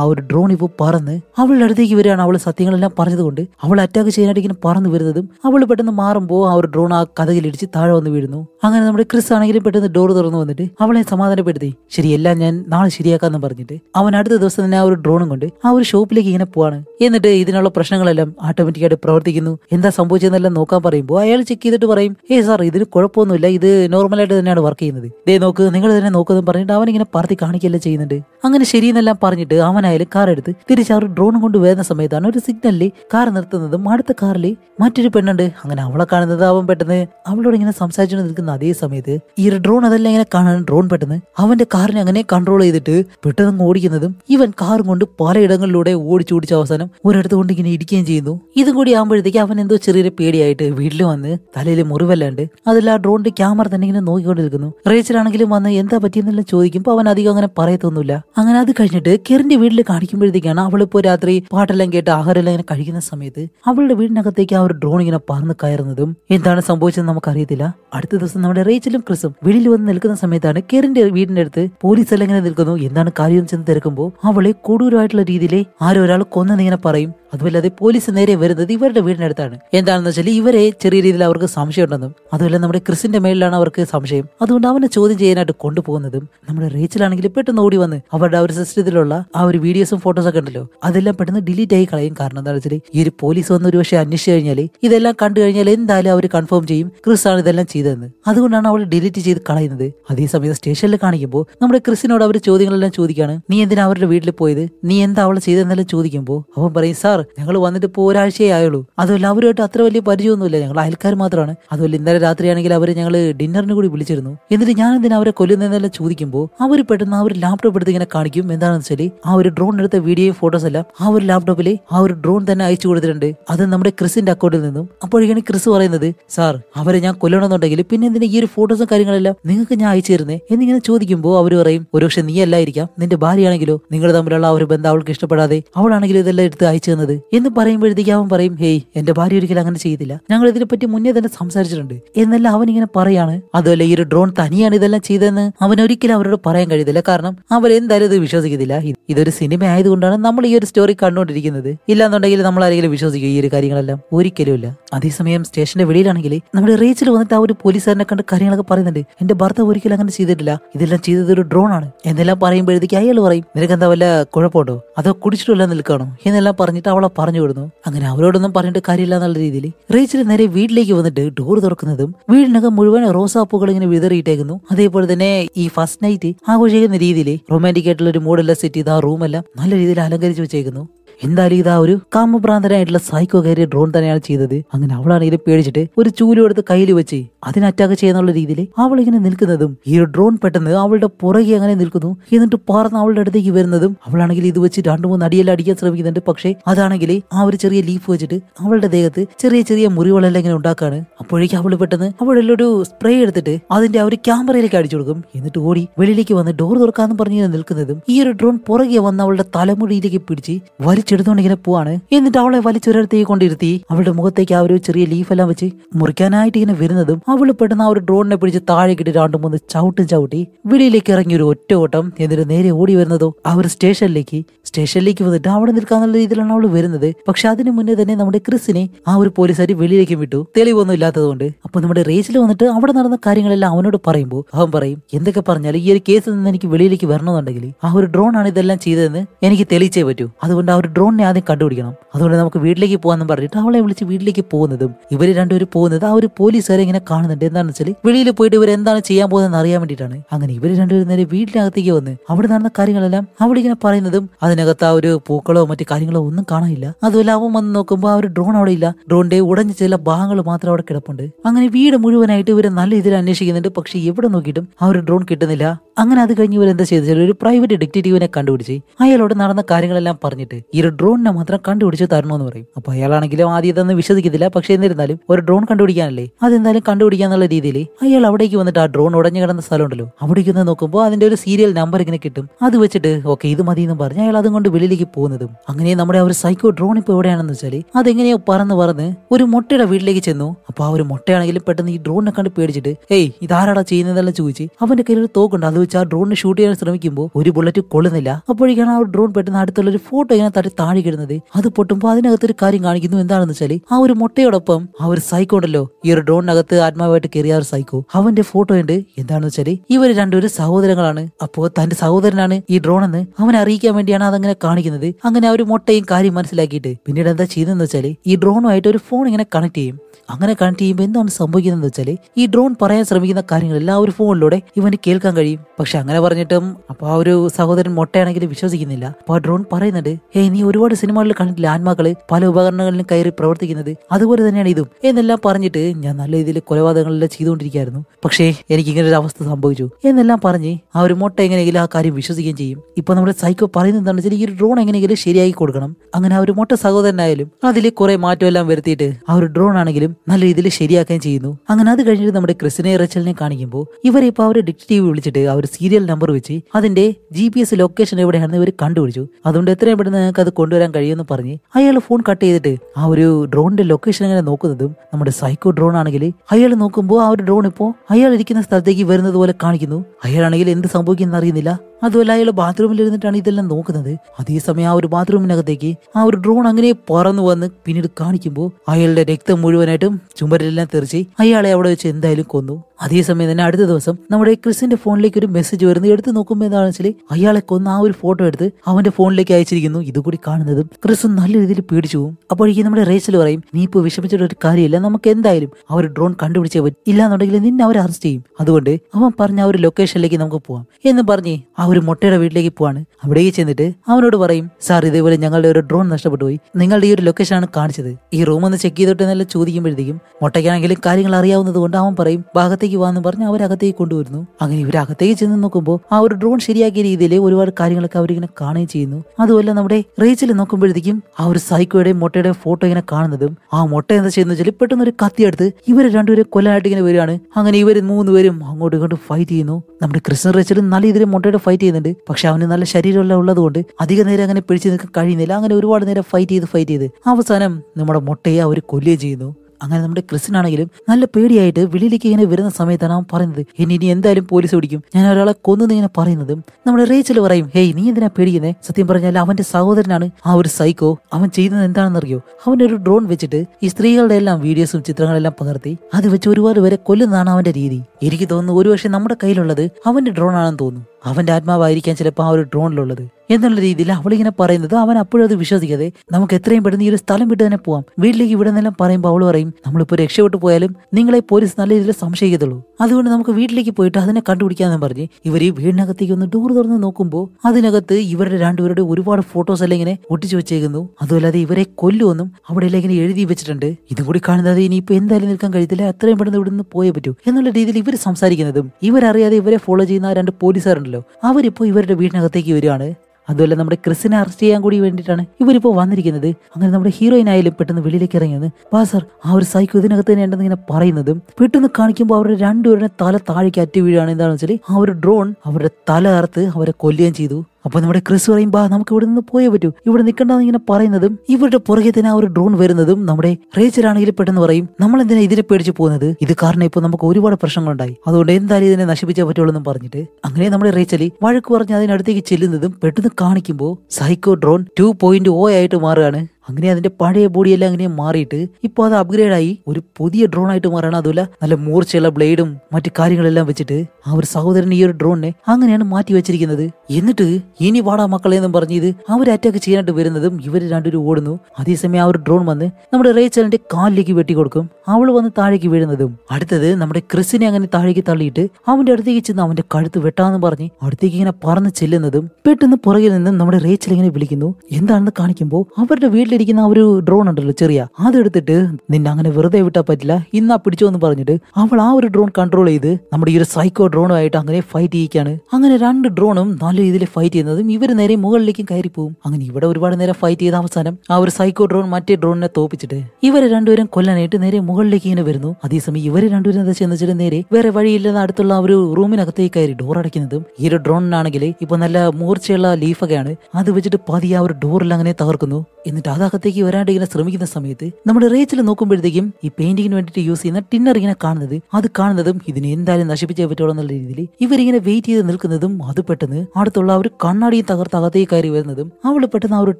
ആ ഒരു ഡ്രോൺ ഇപ്പോൾ പറന്ന് അവളുടെ അടുത്തേക്ക് വരികയാണ് അവൾ സത്യങ്ങളെല്ലാം പറഞ്ഞതുകൊണ്ട് അവൾ അറ്റാക്ക് ചെയ്യാനായിട്ട് ഇങ്ങനെ പറന്ന് വരുന്നതും അവൾ പെട്ടെന്ന് മാറുമ്പോ ആ ഒരു ഡ്രോൺ ആ ഇടിച്ച് താഴെ വന്ന് വീഴുന്നു അങ്ങനെ നമ്മുടെ ക്രിസ് ആണെങ്കിലും പെട്ടെന്ന് ഡോർ തുറന്നു വന്നിട്ട് അവളെ സമാധാനപ്പെടുത്തി ശരിയെല്ലാം ഞാൻ നാളെ ശരിയാക്കാന്ന് പറഞ്ഞിട്ട് അവൻ അടുത്ത ദിവസം തന്നെ ആ ഒരു ഡ്രോണും കൊണ്ട് ആ ഒരു ഷോപ്പിലേക്ക് ഇങ്ങനെ പോവാണ് എന്നിട്ട് ഇതിനുള്ള പ്രശ്നങ്ങളെല്ലാം ഓട്ടോമാറ്റിക്കായിട്ട് പ്രവർത്തിക്കുന്നു എന്താ സംഭവിച്ചതെന്നെല്ലാം നോക്കാൻ പറയുമ്പോൾ അയാൾ ചെക്ക് ചെയ്തിട്ട് പറയും ഏ സാർ ഇതിന് കുഴപ്പമൊന്നുമില്ല ഇത് നോർമലായിട്ട് തന്നെയാണ് വർക്ക് ചെയ്യുന്നത് ദേ നോക്ക് നിങ്ങൾ തന്നെ നോക്കുന്നതും പറഞ്ഞിട്ട് അവനിങ്ങനെ പറത്തി കാണിക്കുകയല്ലേ ചെയ്യുന്നുണ്ട് അങ്ങനെ ശരിയെന്നെല്ലാം പറഞ്ഞിട്ട് അവനായാലും കാർ എടുത്ത് തിരിച്ച് അവർ ഡ്രോൺ കൊണ്ട് വരുന്ന സമയത്താണ് ഒരു സിഗ്നലിൽ കാർ നിർത്തുന്നതും അടുത്ത കാറിൽ മറ്റൊരു പെണ്ണുണ്ട് അങ്ങനെ അവളെ കാണുന്നത് അവൻ പെട്ടെന്ന് അവളോട് ഇങ്ങനെ സംസാരിച്ചുകൊണ്ട് നിൽക്കുന്ന അതേ സമയത്ത് ഈ ഒരു ഡ്രോൺ അതെല്ലാം ഇങ്ങനെ കാണാൻ ഡ്രോൺ പെട്ടെന്ന് അവന്റെ കാറിനെ അങ്ങനെ കൺട്രോൾ ചെയ്തിട്ട് പെട്ടെന്ന് ഓടിക്കുന്നതും ഇവൻ കാറും കൊണ്ട് പലയിടങ്ങളിലൂടെ ഓടിച്ചു ഓടിച്ച അവസാനം ഒരിടത്ത് കൊണ്ട് ഇങ്ങനെ ഇരിക്കുകയും ചെയ്യുന്നു ഇതും കൂടി ആകുമ്പോഴത്തേക്ക് അവൻ എന്തോ ചെറിയൊരു പേടിയായിട്ട് വീട്ടിൽ വന്ന് തലയിൽ മുറിവല്ലാണ്ട് അതിൽ ആ ഡ്രോണിന്റെ ക്യാമറ അമർ തന്നെ ഇങ്ങനെ നോക്കിക്കൊണ്ടിരിക്കുന്നു റേച്ചലാണെങ്കിലും വന്ന് എന്താ പറ്റിയെന്നെല്ലാം ചോദിക്കുമ്പോൾ അവൻ അധികം അങ്ങനെ പറയത്തൊന്നുമില്ല അങ്ങനെ അത് കഴിഞ്ഞിട്ട് കെറിന്റെ വീട്ടിൽ കാണിക്കുമ്പോഴത്തേക്കാണ് അവളിപ്പോ രാത്രി പാട്ടെല്ലാം കേട്ട് ആഹാരം ഇങ്ങനെ കഴിക്കുന്ന സമയത്ത് അവളുടെ വീടിനകത്തേക്ക് ആ ഒരു ഡ്രോൺ ഇങ്ങനെ പറന്ന് കയറുന്നതും എന്താണ് സംഭവിച്ചത് നമുക്കറിയത്തില്ല അടുത്ത ദിവസം നമ്മുടെ റേച്ചലും ക്രിസും വീട്ടിൽ വന്ന് നിൽക്കുന്ന സമയത്താണ് കെറിന്റെ വീടിന്റെ അടുത്ത് പോലീസ് എല്ലാം ഇങ്ങനെ നിൽക്കുന്നു എന്താണ് കാര്യം ചെന്ന് തിരക്കുമ്പോൾ അവളെ കൊടൂരമായിട്ടുള്ള രീതിയിൽ ആരോ ഒരാൾ കൊന്നെന്നിങ്ങനെ പറയും അതുമല്ലാതെ പോലീസ് നേരെ വരുന്നത് ഇവരുടെ വീടിനടുത്താണ് എന്താണെന്ന് വെച്ചാൽ ഇവരെ ചെറിയ രീതിയിൽ അവർക്ക് സംശയം ഉണ്ടെന്നും അതുമല്ല നമ്മുടെ ക്രിസിന്റെ മേളിലാണ് അവർക്ക് സംശയം അതുകൊണ്ട് അവനെ ചോദ്യം ചെയ്യാനായിട്ട് കൊണ്ടുപോകുന്നതും നമ്മുടെ റീച്ചിലാണെങ്കിൽ പെട്ടെന്ന് ഓടി വന്ന് അവരുടെ ആ ഒരു സിസ്റ്റത്തിലുള്ള ആ ഒരു വീഡിയോസും ഫോട്ടോസൊക്കെ ഉണ്ടല്ലോ അതെല്ലാം പെട്ടെന്ന് ഡിലീറ്റ് ആയി കളയും കാരണം എന്താണെന്ന് വെച്ചാൽ ഈ ഒരു പോലീസ് വന്ന് ഒരു പക്ഷേ അന്വേഷിച്ചു കഴിഞ്ഞാൽ ഇതെല്ലാം കണ്ടു കഴിഞ്ഞാൽ എന്തായാലും അവർ കൺഫേം ചെയ്യും ക്രിസ് ആണ് ഇതെല്ലാം ചെയ്തതെന്ന് അതുകൊണ്ടാണ് അവൾ ഡിലീറ്റ് ചെയ്ത് കളയുന്നത് അതേസമയം സ്റ്റേഷനിൽ കാണിക്കുമ്പോൾ നമ്മുടെ ക്രിസിനോട് അവർ ചോദ്യങ്ങളെല്ലാം ചോദിക്കുകയാണ് നീ എന്തിനാ അവരുടെ വീട്ടിൽ പോയത് നീ എന്താ അവൾ ചെയ്തതെന്നെല്ലാം ചോദിക്കുമ്പോൾ അവൻ പറയും സാർ സാർ ഞങ്ങൾ വന്നിട്ട് ഇപ്പോൾ ഒരാഴ്ചയേ ആയുള്ളൂ അതുമല്ല അവരുമായിട്ട് അത്ര വലിയ പരിചയമൊന്നുമില്ല ഞങ്ങൾ അയൽക്കാർ മാത്രമാണ് അതുമല്ല ഇന്നലെ രാത്രിയാണെങ്കിൽ അവർ ഞങ്ങൾ ഡിന്നറിന് കൂടി വിളിച്ചിരുന്നു എന്നിട്ട് ഞാൻ എന്തിനാ അവരെ കൊല്ലുന്നതെന്നെല്ലാം ചോദിക്കുമ്പോൾ അവർ പെട്ടെന്ന് ആ ഒരു ലാപ്ടോപ്പ് എടുത്ത് ഇങ്ങനെ കാണിക്കും എന്താണെന്ന് വെച്ചാൽ ആ ഒരു ഡ്രോൺ എടുത്ത വീഡിയോയും ഫോട്ടോസ് എല്ലാം ആ ഒരു ലാപ്ടോപ്പിൽ ആ ഒരു ഡ്രോൺ തന്നെ അയച്ചു കൊടുത്തിട്ടുണ്ട് അത് നമ്മുടെ ക്രിസിന്റെ അക്കൗണ്ടിൽ നിന്നും അപ്പോഴേക്കാണ് ക്രിസ് പറയുന്നത് സാർ അവരെ ഞാൻ കൊല്ലണമെന്നുണ്ടെങ്കിൽ പിന്നെ എന്തിനാ ഈ ഒരു ഫോട്ടോസും കാര്യങ്ങളെല്ലാം നിങ്ങൾക്ക് ഞാൻ അയച്ചു തരുന്നേ എന്നിങ്ങനെ ചോദിക്കുമ്പോൾ അവർ പറയും ഒരുപക്ഷെ നീ അല്ലായിരിക്കാം നിന്റെ ഭാര്യയാണെങ്കിലോ നിങ്ങൾ തമ്മിലുള്ള ആ ഒരു ബന്ധം അവൾക്ക് ഇഷ്ടപ്പെടാതെ അവളാണെങ്കിലും ഇതെല്ലാം എടുത്ത് അയച്ചു തന്നത് ചെയ്യുന്നത് എന്ന് പറയുമ്പോഴത്തേക്ക് അവൻ പറയും ഹേയ് എന്റെ ഭാര്യ ഒരിക്കലും അങ്ങനെ ചെയ്തില്ല ഞങ്ങൾ ഇതിനെപ്പറ്റി മുന്നേ തന്നെ സംസാരിച്ചിട്ടുണ്ട് എന്നല്ല അവൻ ഇങ്ങനെ പറയാണ് അതുപോലെ ഈ ഒരു ഡ്രോൺ തനിയാണ് ഇതെല്ലാം ചെയ്തതെന്ന് അവൻ ഒരിക്കലും അവരോട് പറയാൻ കഴിയത്തില്ല കാരണം അവർ എന്തായാലും ഇത് വിശ്വസിക്കത്തില്ല ഇതൊരു സിനിമ ആയതുകൊണ്ടാണ് നമ്മൾ ഈ ഒരു സ്റ്റോറി കണ്ടുകൊണ്ടിരിക്കുന്നത് ഇല്ലാന്നുണ്ടെങ്കിൽ നമ്മൾ ആരെങ്കിലും വിശ്വസിക്കും ഈ ഒരു കാര്യങ്ങളെല്ലാം ഒരിക്കലും ഇല്ല അതേസമയം സ്റ്റേഷന്റെ വെളിയിലാണെങ്കിൽ നമ്മുടെ റീച്ചിൽ വന്നിട്ട് ആ ഒരു പോലീസുകാരനെ കണ്ട് കാര്യങ്ങളൊക്കെ പറയുന്നുണ്ട് എന്റെ ഭർത്താവ് ഒരിക്കലും അങ്ങനെ ചെയ്തിട്ടില്ല ഇതെല്ലാം ചെയ്തത് ഒരു ഡ്രോൺ ആണ് എന്നെല്ലാം പറയുമ്പോഴത്തേക്ക് അയാൾ പറയും നിനക്ക് എന്താ വല്ല കുഴപ്പമുണ്ടോ അതോ കുടിച്ചിട്ടില്ല നിൽക്കാണോ എന്നെല്ലാം പറഞ്ഞിട്ട് അവൾ അവളെ പറഞ്ഞു വിടുന്നു അങ്ങനെ അവരോടൊന്നും പറഞ്ഞിട്ട് കാര്യമില്ല എന്നുള്ള രീതിയിൽ റേച്ചൽ നേരെ വീട്ടിലേക്ക് വന്നിട്ട് ഡോർ തുറക്കുന്നതും വീടിനകം മുഴുവൻ റോസാപ്പൂക്കൾ ഇങ്ങനെ വിതറിയിട്ടേക്കുന്നു അതേപോലെ തന്നെ ഈ ഫസ്റ്റ് നൈറ്റ് ആഘോഷിക്കുന്ന രീതിയിൽ റൊമാൻറ്റിക് ആയിട്ടുള്ള ഒരു മൂഡെല്ലാം സെറ്റ് ചെയ്ത് ആ റൂമെല്ലാം നല്ല രീതിയിൽ അലങ്കരിച്ച് വെച്ചേക്കുന്നു എന്തായാലും ഇതാ ഒരു കാമഭ്രാന്തനായിട്ടുള്ള സൈക്കോ കയറിയ ഡ്രോൺ തന്നെയാണ് ചെയ്തത് അങ്ങനെ ഇത് പേടിച്ചിട്ട് ഒരു ചൂലും എടുത്ത് കയ്യിൽ വെച്ച് അതിനെ അറ്റാക്ക് ചെയ്യുന്നുള്ള രീതിയിൽ അവൾ ഇങ്ങനെ നിൽക്കുന്നതും ഈ ഡ്രോൺ പെട്ടെന്ന് അവളുടെ പുറകെ അങ്ങനെ നിൽക്കുന്നു എന്നിട്ട് പറന്ന് അവളുടെ അടുത്തേക്ക് വരുന്നതും അവളാണെങ്കിൽ ഇത് വെച്ച് രണ്ടു മൂന്ന് അടിയെല്ലാം അടിക്കാൻ ശ്രമിക്കുന്നുണ്ട് പക്ഷേ അതാണെങ്കിൽ ആ ഒരു ചെറിയ ലീഫ് വെച്ചിട്ട് അവളുടെ ദേഹത്ത് ചെറിയ ചെറിയ മുറിവുകളെല്ലാം ഇങ്ങനെ ഉണ്ടാക്കാണ് അപ്പോഴേക്ക് അവൾ പെട്ടെന്ന് അവളുടെ ഒരു സ്പ്രേ എടുത്തിട്ട് അതിന്റെ ആ ഒരു ക്യാമറയിലേക്ക് അടിച്ചു കൊടുക്കും എന്നിട്ട് ഓടി വെളിയിലേക്ക് വന്ന് ഡോർ തുറക്കാന്ന് പറഞ്ഞു നിൽക്കുന്നതും ഈ ഒരു ഡ്രോൺ പുറകെ വന്ന് അവളുടെ തലമുടിയിലേക്ക് പിടിച്ച് വലിച്ചു പിടിച്ചെടുത്തുകൊണ്ട് ഇങ്ങനെ പോവാണ് എന്നിട്ട് അവളെ വലിച്ചൊരിടത്തേക്ക് കൊണ്ടിരുത്തി അവളുടെ മുഖത്തേക്ക് ആ ഒരു ചെറിയ ലീഫെല്ലാം വെച്ച് മുറിക്കാനായിട്ട് ഇങ്ങനെ വരുന്നതും അവൾ പെട്ടെന്ന് ആ ഒരു ഡ്രോണിനെ പിടിച്ച് താഴെ കിട്ടി രണ്ട് മൂന്ന് ചവിട്ടും ചവിട്ടി വിളിയിലേക്ക് ഇറങ്ങി ഒരു ഒറ്റ ഓട്ടം എന്നിട്ട് നേരെ ഓടി വരുന്നതോ ആ ഒരു സ്റ്റേഷനിലേക്ക് സ്റ്റേഷനിലേക്ക് വന്നിട്ട് അവിടെ നിൽക്കാന്നുള്ള രീതിയിലാണ് അവൾ വരുന്നത് പക്ഷെ അതിന് മുന്നേ തന്നെ നമ്മുടെ ക്രിസിനെ ആ ഒരു പോലീസുകാരി വെളിയിലേക്ക് വിട്ടു തെളിവൊന്നും ഇല്ലാത്തതുകൊണ്ട് അപ്പൊ നമ്മുടെ റേസിൽ വന്നിട്ട് അവിടെ നടന്ന കാര്യങ്ങളെല്ലാം അവനോട് പറയുമ്പോൾ അവൻ പറയും എന്തൊക്കെ പറഞ്ഞാൽ ഈ ഒരു കേസിൽ നിന്ന് എനിക്ക് വെളിയിലേക്ക് വരണമെന്നുണ്ടെങ്കിൽ ആ ഒരു ഡ്രോൺ ആണ് ഇതെല്ലാം ചെയ്തതെന്ന് എനിക്ക് തെളിയിച്ചേ പറ്റൂ അതുകൊണ്ട് ആ ഒരു ഡ്രോണിനെ ആദ്യം കണ്ടുപിടിക്കണം അതുകൊണ്ട് നമുക്ക് വീട്ടിലേക്ക് പോകാന്ന് പറഞ്ഞിട്ട് അവളെ വിളിച്ച് വീട്ടിലേക്ക് പോകുന്നതും ഇവര് രണ്ടുപേരും പോകുന്നത് ആ ഒരു പോലീസുകാരെ ഇങ്ങനെ കാണുന്നുണ്ട് എന്താണെന്ന് വെച്ചാൽ വെളിയിൽ പോയിട്ട് ഇവർ എന്താണ് ചെയ്യാൻ പോകുന്നതെന്ന് അറിയാൻ വേണ്ടിയിട്ടാണ് അങ്ങനെ ഇവര് രണ്ടുപേരും നേരെ വീട്ടിനകത്തേക്ക് വന്ന് അവിടെ നടന്ന കാര്യങ്ങളെല്ലാം അവിടെ ഇങ്ങനെ പറയുന്നതും അതിന് അതിനകത്ത് ആ ഒരു പൂക്കളോ മറ്റു കാര്യങ്ങളോ ഒന്നും കാണാനില്ല അതുമല്ല അവൻ വന്ന് നോക്കുമ്പോൾ ആ ഒരു ഡ്രോൺ അവിടെ ഇല്ല ഡ്രോണിന്റെ ഉടഞ്ഞ ചില ഭാഗങ്ങൾ മാത്രം അവിടെ കിടപ്പുണ്ട് അങ്ങനെ വീട് മുഴുവനായിട്ട് ഇവരെ നല്ല രീതിയിൽ അന്വേഷിക്കുന്നുണ്ട് പക്ഷെ എവിടെ നോക്കിയിട്ടും ആ ഒരു ഡ്രോൺ കിട്ടുന്നില്ല അങ്ങനെ അത് കഴിഞ്ഞ് ഇവരെന്താ ചെയ്ത് ഒരു പ്രൈവറ്റ് ഡിറ്റക്റ്റീവിനെ കണ്ടുപിടിച്ച് അയാളോട് നടന്ന കാര്യങ്ങളെല്ലാം പറഞ്ഞിട്ട് ഈ ഒരു ഡ്രോണിനെ മാത്രം കണ്ടുപിടിച്ച് തരണമെന്ന് പറയും അപ്പൊ അയാളാണെങ്കിലും ആദ്യം ഇതൊന്നും വിശ്വസിക്കത്തില്ല പക്ഷെ എന്നിരുന്നാലും ഒരു ഡ്രോൺ കണ്ടുപിടിക്കാനല്ലേ അതെന്തായാലും കണ്ടുപിടിക്കാന്നുള്ള രീതിയിൽ അയാൾ അവിടേക്ക് വന്നിട്ട് ആ ഡ്രോൺ ഉടഞ്ഞു കിടന്ന സ്ഥലമുണ്ടല്ലോ അവിടേക്ക് ഒന്ന് നോക്കുമ്പോൾ അതിന്റെ ഒരു സീരിയൽ നമ്പർ ഇങ്ങനെ കിട്ടും അത് വെച്ചിട്ട് ഓക്കെ ഇത് മതി എന്ന് പറഞ്ഞ് അയാൾ അത് ശബ്ദം കൊണ്ട് വെളിയിലേക്ക് പോകുന്നതും അങ്ങനെ നമ്മുടെ ആ ഒരു സൈക്കോ ഡ്രോൺ ഇപ്പോൾ എവിടെയാണെന്ന് വെച്ചാൽ അതെങ്ങനെയോ പറന്ന് പറന്ന് ഒരു മുട്ടയുടെ വീട്ടിലേക്ക് ചെന്നു അപ്പോൾ ആ ഒരു മുട്ടയാണെങ്കിലും പെട്ടെന്ന് ഈ ഡ്രോണിനെ കണ്ട് പേടിച്ചിട്ട് ഏയ് ഇതാരാടാ ചെയ്യുന്നതെല്ലാം ചോദിച്ച് അവന്റെ കയ്യിൽ ഒരു തോക്കുണ്ട് അത് വെച്ച് ആ ഡ്രോണിനെ ഷൂട്ട് ചെയ്യാൻ ശ്രമിക്കുമ്പോൾ ഒരു ബുള്ളറ്റ് കൊള്ളുന്നില്ല അപ്പോഴേക്കാണ് ആ ഡ്രോൺ പെട്ടെന്ന് അടുത്തുള്ള ഒരു ഫോട്ടോ ഇങ്ങനെ തട്ടി താഴെ കിടുന്നത് അത് പൊട്ടുമ്പോൾ അതിനകത്തൊരു കാര്യം കാണിക്കുന്നു എന്താണെന്ന് വെച്ചാൽ ആ ഒരു മുട്ടയോടൊപ്പം ആ ഒരു സൈക്കോ ഉണ്ടല്ലോ ഈ ഒരു ഡ്രോണിനകത്ത് ആത്മാവായിട്ട് കയറിയ ഒരു സൈക്കോ അവന്റെ ഫോട്ടോ ഉണ്ട് എന്താണെന്ന് വെച്ചാൽ ഇവര് രണ്ടുപേരും സഹോദരങ്ങളാണ് അപ്പോൾ തന്റെ സഹോദരനാണ് ഈ ഡ്രോൺ എന്ന് അവനെ അറിയിക്കാൻ വേണ്ടിയാണ് അത് അങ്ങനെ കാണിക്കുന്നത് അങ്ങനെ ആ ഒരു മുട്ടയും കാര്യം മനസ്സിലാക്കിയിട്ട് പിന്നീട് എന്താ ചെയ്തതെന്ന് വെച്ചാൽ ഈ ഡ്രോണുമായിട്ട് ഒരു ഫോൺ ഇങ്ങനെ കണക്ട് ചെയ്യും അങ്ങനെ കണക്ട് ചെയ്യുമ്പോൾ എന്താണ് സംഭവിക്കുന്നതെന്ന് വെച്ചാൽ ഈ ഡ്രോൺ പറയാൻ ശ്രമിക്കുന്ന കാര്യങ്ങളെല്ലാം എല്ലാ ഒരു ഫോണിലൂടെ ഇവന് കേൾക്കാൻ കഴിയും പക്ഷെ അങ്ങനെ പറഞ്ഞിട്ടും അപ്പൊ ആ ഒരു സഹോദരൻ മുട്ടയാണെങ്കിൽ വിശ്വസിക്കുന്നില്ല അപ്പൊ ആ ഡ്രോൺ പറയുന്നുണ്ട് ഏ നീ ഒരുപാട് സിനിമകളിൽ കണ്ടിട്ടില്ല ആത്മാക്കള് പല ഉപകരണങ്ങളിലും കയറി പ്രവർത്തിക്കുന്നത് അതുപോലെ തന്നെയാണ് ഇതും എന്നെല്ലാം പറഞ്ഞിട്ട് ഞാൻ നല്ല രീതിയിൽ കൊലപാതകങ്ങളെല്ലാം ചെയ്തുകൊണ്ടിരിക്കുകയായിരുന്നു പക്ഷേ എനിക്ക് ഇങ്ങനെ ഒരു അവസ്ഥ സംഭവിച്ചു എന്നെല്ലാം പറഞ്ഞ് ആ ഒരു മുട്ട എങ്ങനെയെങ്കിലും ആ കാര്യം വിശ്വസിക്കുകയും ചെയ്യും ഇപ്പൊ നമ്മുടെ സൈക്കോ പറയുന്നത് എന്താണെന്ന് ഈ ഡ്രോൺ എങ്ങനെയെങ്കിലും ശരിയാക്കി കൊടുക്കണം അങ്ങനെ ആ ഒരു മൊട്ട സഹോദരനായാലും അതിൽ കുറെ മാറ്റമെല്ലാം വരുത്തിയിട്ട് ആ ഒരു ഡ്രോൺ ആണെങ്കിലും നല്ല രീതിയിൽ ശരിയാക്കുകയും ചെയ്യുന്നു അങ്ങനെ അത് കഴിഞ്ഞിട്ട് നമ്മുടെ ക്രിസ്റ്റിനെ റച്ചലിനെ കാണിക്കുമ്പോൾ ഇവരിപ്പോൾ അവരെ അവർ ഡിറ്റക്റ്റീവ് വിളിച്ചിട്ട് ആ ഒരു സീരിയൽ നമ്പർ വെച്ച് അതിന്റെ ജി പി എസ് ലൊക്കേഷൻ എവിടെയാണെന്ന് ഇവർ കണ്ടുപിടിച്ചു അതുകൊണ്ട് എത്രയും പെട്ടെന്ന് നിങ്ങൾക്ക് അത് കൊണ്ടുവരാൻ കഴിയുമെന്ന് പറഞ്ഞ് അയാൾ ഫോൺ കട്ട് ചെയ്തിട്ട് ആ ഒരു ഡ്രോണിന്റെ ലൊക്കേഷൻ ഇങ്ങനെ നോക്കുന്നതും നമ്മുടെ സൈക്കോ ഡ്രോൺ ആണെങ്കിൽ അയാൾ നോക്കുമ്പോൾ ആ ഒരു ഡ്രോൺ ഇപ്പോൾ അയാൾ ഇരിക്കുന്ന സ്ഥലത്തേക്ക് വരുന്നത് പോലെ കാണിക്കുന്നു അയാളാണെങ്കിൽ എന്ത് സംഭവിക്കുമെന്ന് അറിയുന്നില്ല അതുമല്ല അയാൾ ബാത്റൂമിലിരുന്നിട്ടാണ് ഇതെല്ലാം നോക്കുന്നത് അതേസമയം ആ ഒരു ബാത്റൂമിനകത്തേക്ക് ആ ഒരു ഡ്രോൺ അങ്ങനെ പറന്നു വന്ന് പിന്നീട് കാണിക്കുമ്പോൾ അയാളുടെ രക്തം മുഴുവനായിട്ടും ചുമരിലെല്ലാം തെറിച്ച് അയാളെ അവിടെ വെച്ച് എന്തായാലും കൊന്നു അതേസമയം തന്നെ അടുത്ത ദിവസം നമ്മുടെ ക്രിസിന്റെ ഫോണിലേക്ക് ഒരു മെസ്സേജ് വരുന്നു എടുത്ത് നോക്കുമ്പോൾ എന്താണെന്ന് വെച്ചാൽ അയാളെ കൊന്ന് ആ ഒരു ഫോട്ടോ എടുത്ത് അവന്റെ ഫോണിലേക്ക് അയച്ചിരിക്കുന്നു ഇതുകൂടി കാണുന്നതും ക്രിസ് നല്ല രീതിയിൽ പേടിച്ചു പോകും അപ്പോഴേക്കും നമ്മുടെ റേച്ചൽ പറയും നീ ഇപ്പോൾ വിഷമിച്ചിട്ട് ഒരു കാര്യമില്ല നമുക്ക് എന്തായാലും ആ ഒരു ഡ്രോൺ കണ്ടുപിടിച്ചേ പറ്റും ഇല്ലാന്നുണ്ടെങ്കിൽ നിന്നെ അവർ അറസ്റ്റ് ചെയ്യും അതുകൊണ്ട് അവൻ പറഞ്ഞ ആ ഒരു ലൊക്കേഷനിലേക്ക് നമുക്ക് പോവാം എന്ന് പറഞ്ഞ് ആ ഒരു മുട്ടയുടെ വീട്ടിലേക്ക് പോവാണ് അവിടേക്ക് ചെന്നിട്ട് അവനോട് പറയും സാർ ഇതേപോലെ ഞങ്ങളുടെ ഒരു ഡ്രോൺ നഷ്ടപ്പെട്ടു പോയി നിങ്ങളുടെ ഈ ഒരു ലൊക്കേഷൻ ആണ് കാണിച്ചത് ഈ റൂം ഒന്ന് ചെക്ക് ചെയ്തിട്ട് നല്ല ചോദിക്കുമ്പോഴത്തേക്കും മുട്ടയ്ക്കാണെങ്കിലും കാര്യങ്ങൾ അറിയാവുന്നത് കൊണ്ട് അവൻ പറയും ഭാഗത്തേക്ക് അകത്തേക്ക് വാന്ന് പറഞ്ഞ് അവരകത്തേക്ക് കൊണ്ടുവരുന്നു അങ്ങനെ ഇവരകത്തേക്ക് ചെന്ന് നോക്കുമ്പോൾ ആ ഒരു ഡ്രോൺ ശരിയാക്കിയ രീതിയിൽ ഒരുപാട് കാര്യങ്ങളൊക്കെ അവരിങ്ങനെ കാണുകയും ചെയ്യുന്നു അതുപോലെ നമ്മുടെ റേച്ചിൽ നോക്കുമ്പോഴത്തേക്കും ആ ഒരു സൈക്കോയുടെയും മൊട്ടയുടെയും ഫോട്ടോ ഇങ്ങനെ കാണുന്നതും ആ മൊട്ട എന്താ ചെയ്യുന്ന വെച്ചാൽ പെട്ടെന്ന് ഒരു കത്തിയെടുത്ത് ഇവരെ രണ്ടുപേരും കൊല്ലാനായിട്ട് ഇങ്ങനെ വരികയാണ് അങ്ങനെ ഇവർ മൂന്നുപേരും അങ്ങോട്ടും ഇങ്ങോട്ടും ഫൈറ്റ് ചെയ്യുന്നു നമ്മുടെ ക്രിസ്ത്യൻ റേച്ചിലും നല്ല രീതിയിൽ മൊട്ടയുടെ ഫൈറ്റ് ചെയ്യുന്നുണ്ട് പക്ഷെ അവന് നല്ല ശരീരമല്ല ഉള്ളതുകൊണ്ട് അധിക നേരം അങ്ങനെ പിടിച്ചു നിൽക്കാൻ കഴിയുന്നില്ല അങ്ങനെ ഒരുപാട് നേരം ഫൈറ്റ് ചെയ്ത് ഫൈറ്റ് ചെയ്ത് അവസാനം നമ്മുടെ മൊട്ടയെ അവർ കൊല്ലുകയും ചെയ്യുന്നു അങ്ങനെ നമ്മുടെ ക്രിസ്റ്റിനാണെങ്കിലും നല്ല പേടിയായിട്ട് വെളിയിലേക്ക് ഇങ്ങനെ വരുന്ന സമയത്താണ് അവൻ പറയുന്നത് ഇനി ഇനി എന്തായാലും പോലീസ് പിടിക്കും ഞാൻ ഒരാളെ കൊന്നെന്ന് ഇങ്ങനെ പറയുന്നതും നമ്മുടെ റേച്ചൽ പറയും ഹേയ് നീ എന്തിനാ പേടിക്കുന്നത് സത്യം പറഞ്ഞാൽ അവന്റെ സഹോദരനാണ് ആ ഒരു സൈക്കോ അവൻ ചെയ്യുന്നത് എന്താണെന്നറിയോ അവൻ ഒരു ഡ്രോൺ വെച്ചിട്ട് ഈ സ്ത്രീകളുടെ എല്ലാം വീഡിയോസും ചിത്രങ്ങളെല്ലാം പകർത്തി അത് വെച്ച് ഒരുപാട് പേരെ കൊല്ലുന്നതാണ് അവന്റെ രീതി എനിക്ക് തോന്നുന്നു ഒരുപക്ഷെ നമ്മുടെ കയ്യിലുള്ളത് അവന്റെ ഡ്രോൺ ആണെന്ന് തോന്നുന്നു അവന്റെ ആത്മാവായിരിക്കാൻ ചിലപ്പോൾ ആ ഒരു ഡ്രോണിലുള്ളത് എന്നുള്ള രീതിയിൽ അവളിങ്ങനെ പറയുന്നത് അവൻ അപ്പോഴത് വിശ്വസിക്കാതെ നമുക്ക് എത്രയും പെട്ടെന്ന് ഈ ഒരു സ്ഥലം വിട്ട് തന്നെ പോവാം വീട്ടിലേക്ക് ഇവിടെ നിന്നെല്ലാം പറയുമ്പോൾ അവള് പറയും നമ്മളിപ്പോ രക്ഷപ്പെട്ടു പോയാലും നിങ്ങളെ പോലീസ് നല്ല രീതിയിൽ സംശയിക്കത്തുള്ളൂ അതുകൊണ്ട് നമുക്ക് വീട്ടിലേക്ക് പോയിട്ട് അതിനെ കണ്ടുപിടിക്കാമെന്ന് പറഞ്ഞ് ഇവർ ഈ വീടിനകത്തേക്ക് ഒന്ന് ഡോർ തുറന്ന് നോക്കുമ്പോൾ അതിനകത്ത് ഇവരുടെ രണ്ടുപേരുടെ ഒരുപാട് ഫോട്ടോസ് എല്ലാം ഇങ്ങനെ ഒട്ടിച്ചു വെച്ചേക്കുന്നു അതുമല്ലാതെ ഇവരെ കൊല്ലുമെന്നും അവിടെ എല്ലാം ഇങ്ങനെ എഴുതി വെച്ചിട്ടുണ്ട് ഇതും കൂടി കാണുന്നത് ഇനിയിപ്പോ എന്തായാലും നിൽക്കാൻ കഴിയത്തില്ല എത്രയും പെട്ടെന്ന് ഇവിടെ നിന്ന് പോയേ പറ്റൂ എന്നുള്ള രീതിയിൽ ഇവർ സംസാരിക്കുന്നതും ഇവരറിയാതെ ഇവരെ ഫോളോ ചെയ്യുന്ന രണ്ട് പോലീസുകാരുണ്ട് ഉണ്ടല്ലോ അവരിപ്പോ ഇവരുടെ വീടിനകത്തേക്ക് വരികയാണ് അതുപോലെ നമ്മുടെ ക്രിസിനെ അറസ്റ്റ് ചെയ്യാൻ കൂടി വേണ്ടിയിട്ടാണ് ഇവരിപ്പോ വന്നിരിക്കുന്നത് അങ്ങനെ നമ്മുടെ ഹീറോയിൻ ആയാലും പെട്ടെന്ന് വെളിയിലേക്ക് ഇറങ്ങിയത് ബാ സർ ആ ഒരു സൈക്കോ ഇതിനകത്ത് തന്നെ ഉണ്ടെന്ന് ഇങ്ങനെ പറയുന്നതും പെട്ടെന്ന് കാണിക്കുമ്പോൾ അവരുടെ രണ്ടുപേരുടെ തല താഴേക്ക് അറ്റി വീഴുകയാണ് എന്താണെന്ന് വെച്ചാൽ ആ ഒരു ഡ്രോൺ അവരുടെ തല അറുത്ത് അവരെ കൊല്ലുകയും ചെയ്തു അപ്പോൾ നമ്മുടെ ക്രിസ് പറയുമ്പോ ബാ നമുക്ക് ഇവിടെ നിന്ന് പോയേ പറ്റൂ ഇവിടെ നിൽക്കണ്ടെന്ന് ഇങ്ങനെ പറയുന്നതും ഇവരുടെ പുറകെ തന്നെ ആ ഒരു ഡ്രോൺ വരുന്നതും നമ്മുടെ റേച്ചർ ആണെങ്കിൽ പെട്ടെന്ന് പറയും നമ്മൾ എന്തിനാ ഇതിനെ പേടിച്ച് പോകുന്നത് ഇത് കാരണം ഇപ്പൊ നമുക്ക് ഒരുപാട് പ്രശ്നങ്ങളുണ്ടായി അതുകൊണ്ട് എന്തായാലും ഇതിനെ നശിപ്പിച്ചാൽ പറ്റുള്ളൂ എന്ന് പറഞ്ഞിട്ട് അങ്ങനെ നമ്മുടെ റേച്ചലി വഴക്ക് പറഞ്ഞ് അതിനടുത്തേക്ക് ചെല്ലുന്നതും പെട്ടെന്ന് കാണിക്കുമ്പോൾ psycho drone two point O ആയിട്ട് മാറുകയാണ് അങ്ങനെ അതിന്റെ പഴയ ബോഡിയെല്ലാം അങ്ങനെ മാറിയിട്ട് ഇപ്പൊ അത് അപ്ഗ്രേഡ് ആയി ഒരു പുതിയ ഡ്രോൺ ആയിട്ട് മാറാണ് അതുമല്ല നല്ല മൂർച്ചയുള്ള ബ്ലേഡും മറ്റു കാര്യങ്ങളെല്ലാം വെച്ചിട്ട് ആ ഒരു സഹോദരൻ ഈ ഒരു ഡ്രോണിനെ അങ്ങനെയാണ് മാറ്റി വെച്ചിരിക്കുന്നത് എന്നിട്ട് ഇനി വാടാ മക്കളെ എന്നും പറഞ്ഞ് ഇത് അവർ അറ്റാക്ക് ചെയ്യാനായിട്ട് വരുന്നതും ഇവർ രണ്ടുപേരും ഓടുന്നു അതേസമയം ആ ഒരു ഡ്രോൺ വന്ന് നമ്മുടെ റേച്ചലിന്റെ കാലിലേക്ക് കൊടുക്കും അവൾ വന്ന് താഴേക്ക് വീഴുന്നതും അടുത്തത് നമ്മുടെ ക്രിസിനെ അങ്ങനെ താഴേക്ക് തള്ളിയിട്ട് അവന്റെ അടുത്തേക്ക് ചെന്ന് അവന്റെ കഴുത്ത് വെട്ടാന്ന് പറഞ്ഞ് അടുത്തേക്ക് ഇങ്ങനെ പറന്ന് ചെല്ലുന്നതും പെട്ടെന്ന് പുറകിൽ നിന്നും നമ്മുടെ റേച്ചൽ ഇങ്ങനെ വിളിക്കുന്നു എന്താണെന്ന് കാണിക്കുമ്പോൾ അവരുടെ വീട്ടിൽ ഇരിക്കുന്ന ഒരു ഡ്രോൺ ഉണ്ടല്ലോ ചെറിയ അതെടുത്തിട്ട് നിന്നെ അങ്ങനെ വെറുതെ വിട്ടാൽ പറ്റില്ല ഇന്നാ പിടിച്ചോ എന്ന് പറഞ്ഞിട്ട് അവൾ ആ ഒരു ഡ്രോൺ കൺട്രോൾ ചെയ്ത് നമ്മുടെ ഈ ഒരു സൈക്കോ ഡ്രോണുമായിട്ട് അങ്ങനെ ഫൈറ്റ് ചെയ്യിക്കാണ് അങ്ങനെ രണ്ട് ഡ്രോണും നല്ല രീതിയിൽ ഫൈറ്റ് ചെയ്യുന്നതും ഇവർ നേരെ മുകളിലേക്കും കയറി പോകും അങ്ങനെ ഇവിടെ ഒരുപാട് നേരം ഫൈറ്റ് ചെയ്ത അവസാനം ആ ഒരു സൈക്കോ ഡ്രോൺ മറ്റേ ഡ്രോണിനെ തോപ്പിച്ചിട്ട് ഇവരെ രണ്ടുപേരും കൊല്ലാനായിട്ട് നേരെ മുകളിലേക്ക് ഇങ്ങനെ വരുന്നു അതേസമയം ഇവര് രണ്ടുപേരും എന്താ ചെന്ന് വെച്ചിട്ട് നേരെ വേറെ വഴിയില്ലാതെ അടുത്തുള്ള ഒരു റൂമിനകത്തേക്ക് കയറി ഡോർ അടയ്ക്കുന്നതും ഈ ഒരു ഡ്രോണിനാണെങ്കിൽ ഇപ്പൊ നല്ല മൂർച്ചയുള്ള ലീഫൊക്കെയാണ് അത് വെച്ചിട്ട് പതിയെ ആ ഒരു ഡോറിൽ അങ്ങനെ തകർക്കുന്നു എന്നിട്ട് അതകത്തേക്ക് വരാണ്ട് ഇങ്ങനെ ശ്രമിക്കുന്ന സമയത്ത് നമ്മുടെ റേച്ചിൽ നോക്കുമ്പോഴത്തേക്കും ഈ പെയിന്റിങ്ങിന് വേണ്ടിയിട്ട് യൂസ് ചെയ്യുന്ന ടിന്നർ ഇങ്ങനെ കാണുന്നത് അത് കാണുന്നതും ഇതിനെ എന്തായാലും നശിപ്പിച്ചേ പറ്റുള്ളൂ എന്നുള്ള രീതിയിൽ ഇവരിങ്ങനെ വെയിറ്റ് ചെയ്ത് നിൽക്കുന്നതും അത് പെട്ടെന്ന് അടുത്തുള്ള ഒരു കണ്ണാടിയും തകർത്ത് അകത്തേക്ക് കയറി വരുന്നതും അവൾ പെട്ടെന്ന് ആ ഒരു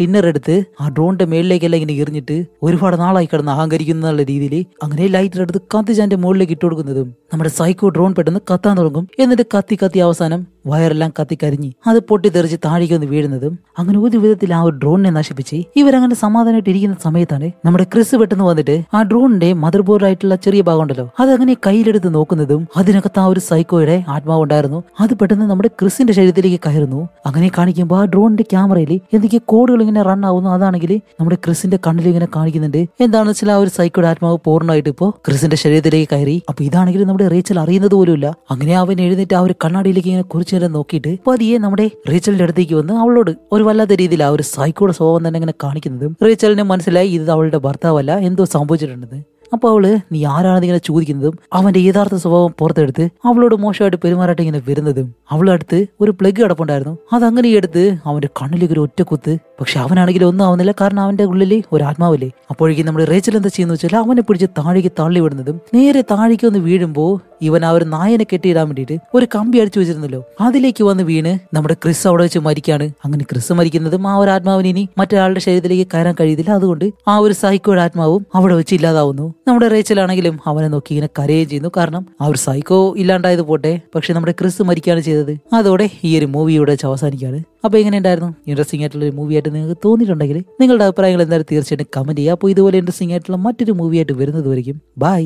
ടിന്നർ എടുത്ത് ആ ഡ്രോണിന്റെ മേളിലേക്കെല്ലാം ഇങ്ങനെ എറിഞ്ഞിട്ട് ഒരുപാട് നാളായി കിടന്ന് അഹങ്കരിക്കുന്ന രീതിയിൽ അങ്ങനെ ലൈറ്റർ എടുത്ത് കത്തിച്ചാന്റെ മുകളിലേക്ക് ഇട്ട് കൊടുക്കുന്നതും നമ്മുടെ സൈക്കോ ഡ്രോൺ പെട്ടെന്ന് കത്താൻ തുടങ്ങും എന്നിട്ട് കത്തി കത്തി അവസാനം വയറെല്ലാം കത്തിക്കരിഞ്ഞ് അത് പൊട്ടിത്തെറിച്ച് താഴേക്ക് വന്ന് വീഴുന്നതും അങ്ങനെ ഒരു വിധത്തിൽ ആ ഒരു ഡ്രോണിനെ നശിപ്പിച്ച് ഇവരങ്ങനെ സമാധാനമായിട്ട് ഇരിക്കുന്ന സമയത്താണ് നമ്മുടെ ക്രിസ് പെട്ടെന്ന് വന്നിട്ട് ആ ഡ്രോണിന്റെ മദർ ആയിട്ടുള്ള ചെറിയ ഭാഗം ഉണ്ടല്ലോ അങ്ങനെ കയ്യിലെടുത്ത് നോക്കുന്നതും അതിനകത്ത് ആ ഒരു സൈക്കോയുടെ ആത്മാവ് ഉണ്ടായിരുന്നു അത് പെട്ടെന്ന് നമ്മുടെ ക്രിസിന്റെ ശരീരത്തിലേക്ക് കയറുന്നു അങ്ങനെ കാണിക്കുമ്പോൾ ആ ഡ്രോണിന്റെ ക്യാമറയിൽ എന്തൊക്കെ കോഡുകൾ ഇങ്ങനെ റൺ ആവുന്നു അതാണെങ്കിൽ നമ്മുടെ ക്രിസിന്റെ കണ്ണിൽ ഇങ്ങനെ കാണിക്കുന്നുണ്ട് എന്താണെന്ന് വെച്ചാൽ ആ ഒരു സൈക്കോയുടെ ആത്മാവ് പൂർണ്ണമായിട്ട് ഇപ്പോ ക്രിസിന്റെ ശരീരത്തിലേക്ക് കയറി അപ്പൊ ഇതാണെങ്കിൽ നമ്മുടെ റീച്ചൽ അറിയുന്നത് പോലുമില്ല അങ്ങനെ അവൻ എഴുന്നേറ്റ് ആ ഒരു കണ്ണാടിയിലേക്ക് ഇങ്ങനെ കുറച്ചു നേരം നോക്കിയിട്ട് പതിയെ നമ്മുടെ റീച്ചലിന്റെ അടുത്തേക്ക് വന്ന് അവളോട് ഒരു വല്ലാത്ത രീതിയിൽ ആ ഒരു സൈക്കോയുടെ സ്വഭാവം തന്നെ ഇങ്ങനെ കാണിക്കുന്നതും റേച്ചലിന് മനസ്സിലായി ഇത് അവളുടെ ഭർത്താവല്ല എന്തോ സംഭവിച്ചിട്ടുണ്ടെന്ന് അപ്പോൾ അവള് നീ ആരാണെന്ന് ഇങ്ങനെ ചോദിക്കുന്നതും അവന്റെ യഥാർത്ഥ സ്വഭാവം പുറത്തെടുത്ത് അവളോട് മോശമായിട്ട് പെരുമാറാട്ട് ഇങ്ങനെ വരുന്നതും അവളടുത്ത് ഒരു പ്ലഗ് കിടപ്പുണ്ടായിരുന്നു അതങ്ങനെ എടുത്ത് അവന്റെ കണ്ണിലേക്ക് ഒരു ഒറ്റക്കുത്ത് പക്ഷെ അവനാണെങ്കിൽ ഒന്നും ആവുന്നില്ല കാരണം അവന്റെ ഉള്ളിൽ ഒരു ആത്മാവില്ലേ അപ്പോഴേക്കും നമ്മുടെ റേച്ചൽ എന്താ ചെയ്യുന്ന വെച്ചാൽ അവനെ പിടിച്ച് താഴേക്ക് തള്ളി വിടുന്നതും നേരെ താഴേക്ക് ഒന്ന് വീഴുമ്പോൾ ഇവൻ ആ ഒരു നായനെ കെട്ടിയിടാൻ വേണ്ടിയിട്ട് ഒരു കമ്പി അടിച്ചു വെച്ചിരുന്നല്ലോ അതിലേക്ക് വന്ന് വീണ് നമ്മുടെ ക്രിസ് അവിടെ വെച്ച് മരിക്കാണ് അങ്ങനെ ക്രിസ് മരിക്കുന്നതും ആ ഒരു ആത്മാവിന് ഇനി മറ്റൊരാളുടെ ശരീരത്തിലേക്ക് കയറാൻ കഴിയില്ല അതുകൊണ്ട് ആ ഒരു സൈക്കോയുടെ ആത്മാവും അവിടെ വെച്ച് ഇല്ലാതാവുന്നു നമ്മുടെ ആണെങ്കിലും അവനെ നോക്കി ഇങ്ങനെ കരയുകയും ചെയ്യുന്നു കാരണം ആ ഒരു സൈക്കോ ഇല്ലാണ്ടായത് പോട്ടെ പക്ഷെ നമ്മുടെ ക്രിസ് മരിക്കുകയാണ് ചെയ്തത് അതോടെ ഈ ഒരു മൂവിയുടെ വെച്ച് അവസാനിക്കുകയാണ് അപ്പോൾ എങ്ങനെ ഉണ്ടായിരുന്നു ഇൻട്രസ്റ്റിംഗ് ആയിട്ടുള്ള ഒരു മൂവി ആയിട്ട് നിങ്ങൾക്ക് തോന്നിയിട്ടുണ്ടെങ്കിൽ നിങ്ങളുടെ അഭിപ്രായങ്ങൾ എന്തായാലും തീർച്ചയായിട്ടും കമന്റ് ചെയ്യുക അപ്പോൾ ഇതുപോലെ ഇൻട്രസ്റ്റിംഗ് ആയിട്ടുള്ള മറ്റൊരു മൂവിയായിട്ട് വരുന്നത് വരയ്ക്കും ബൈ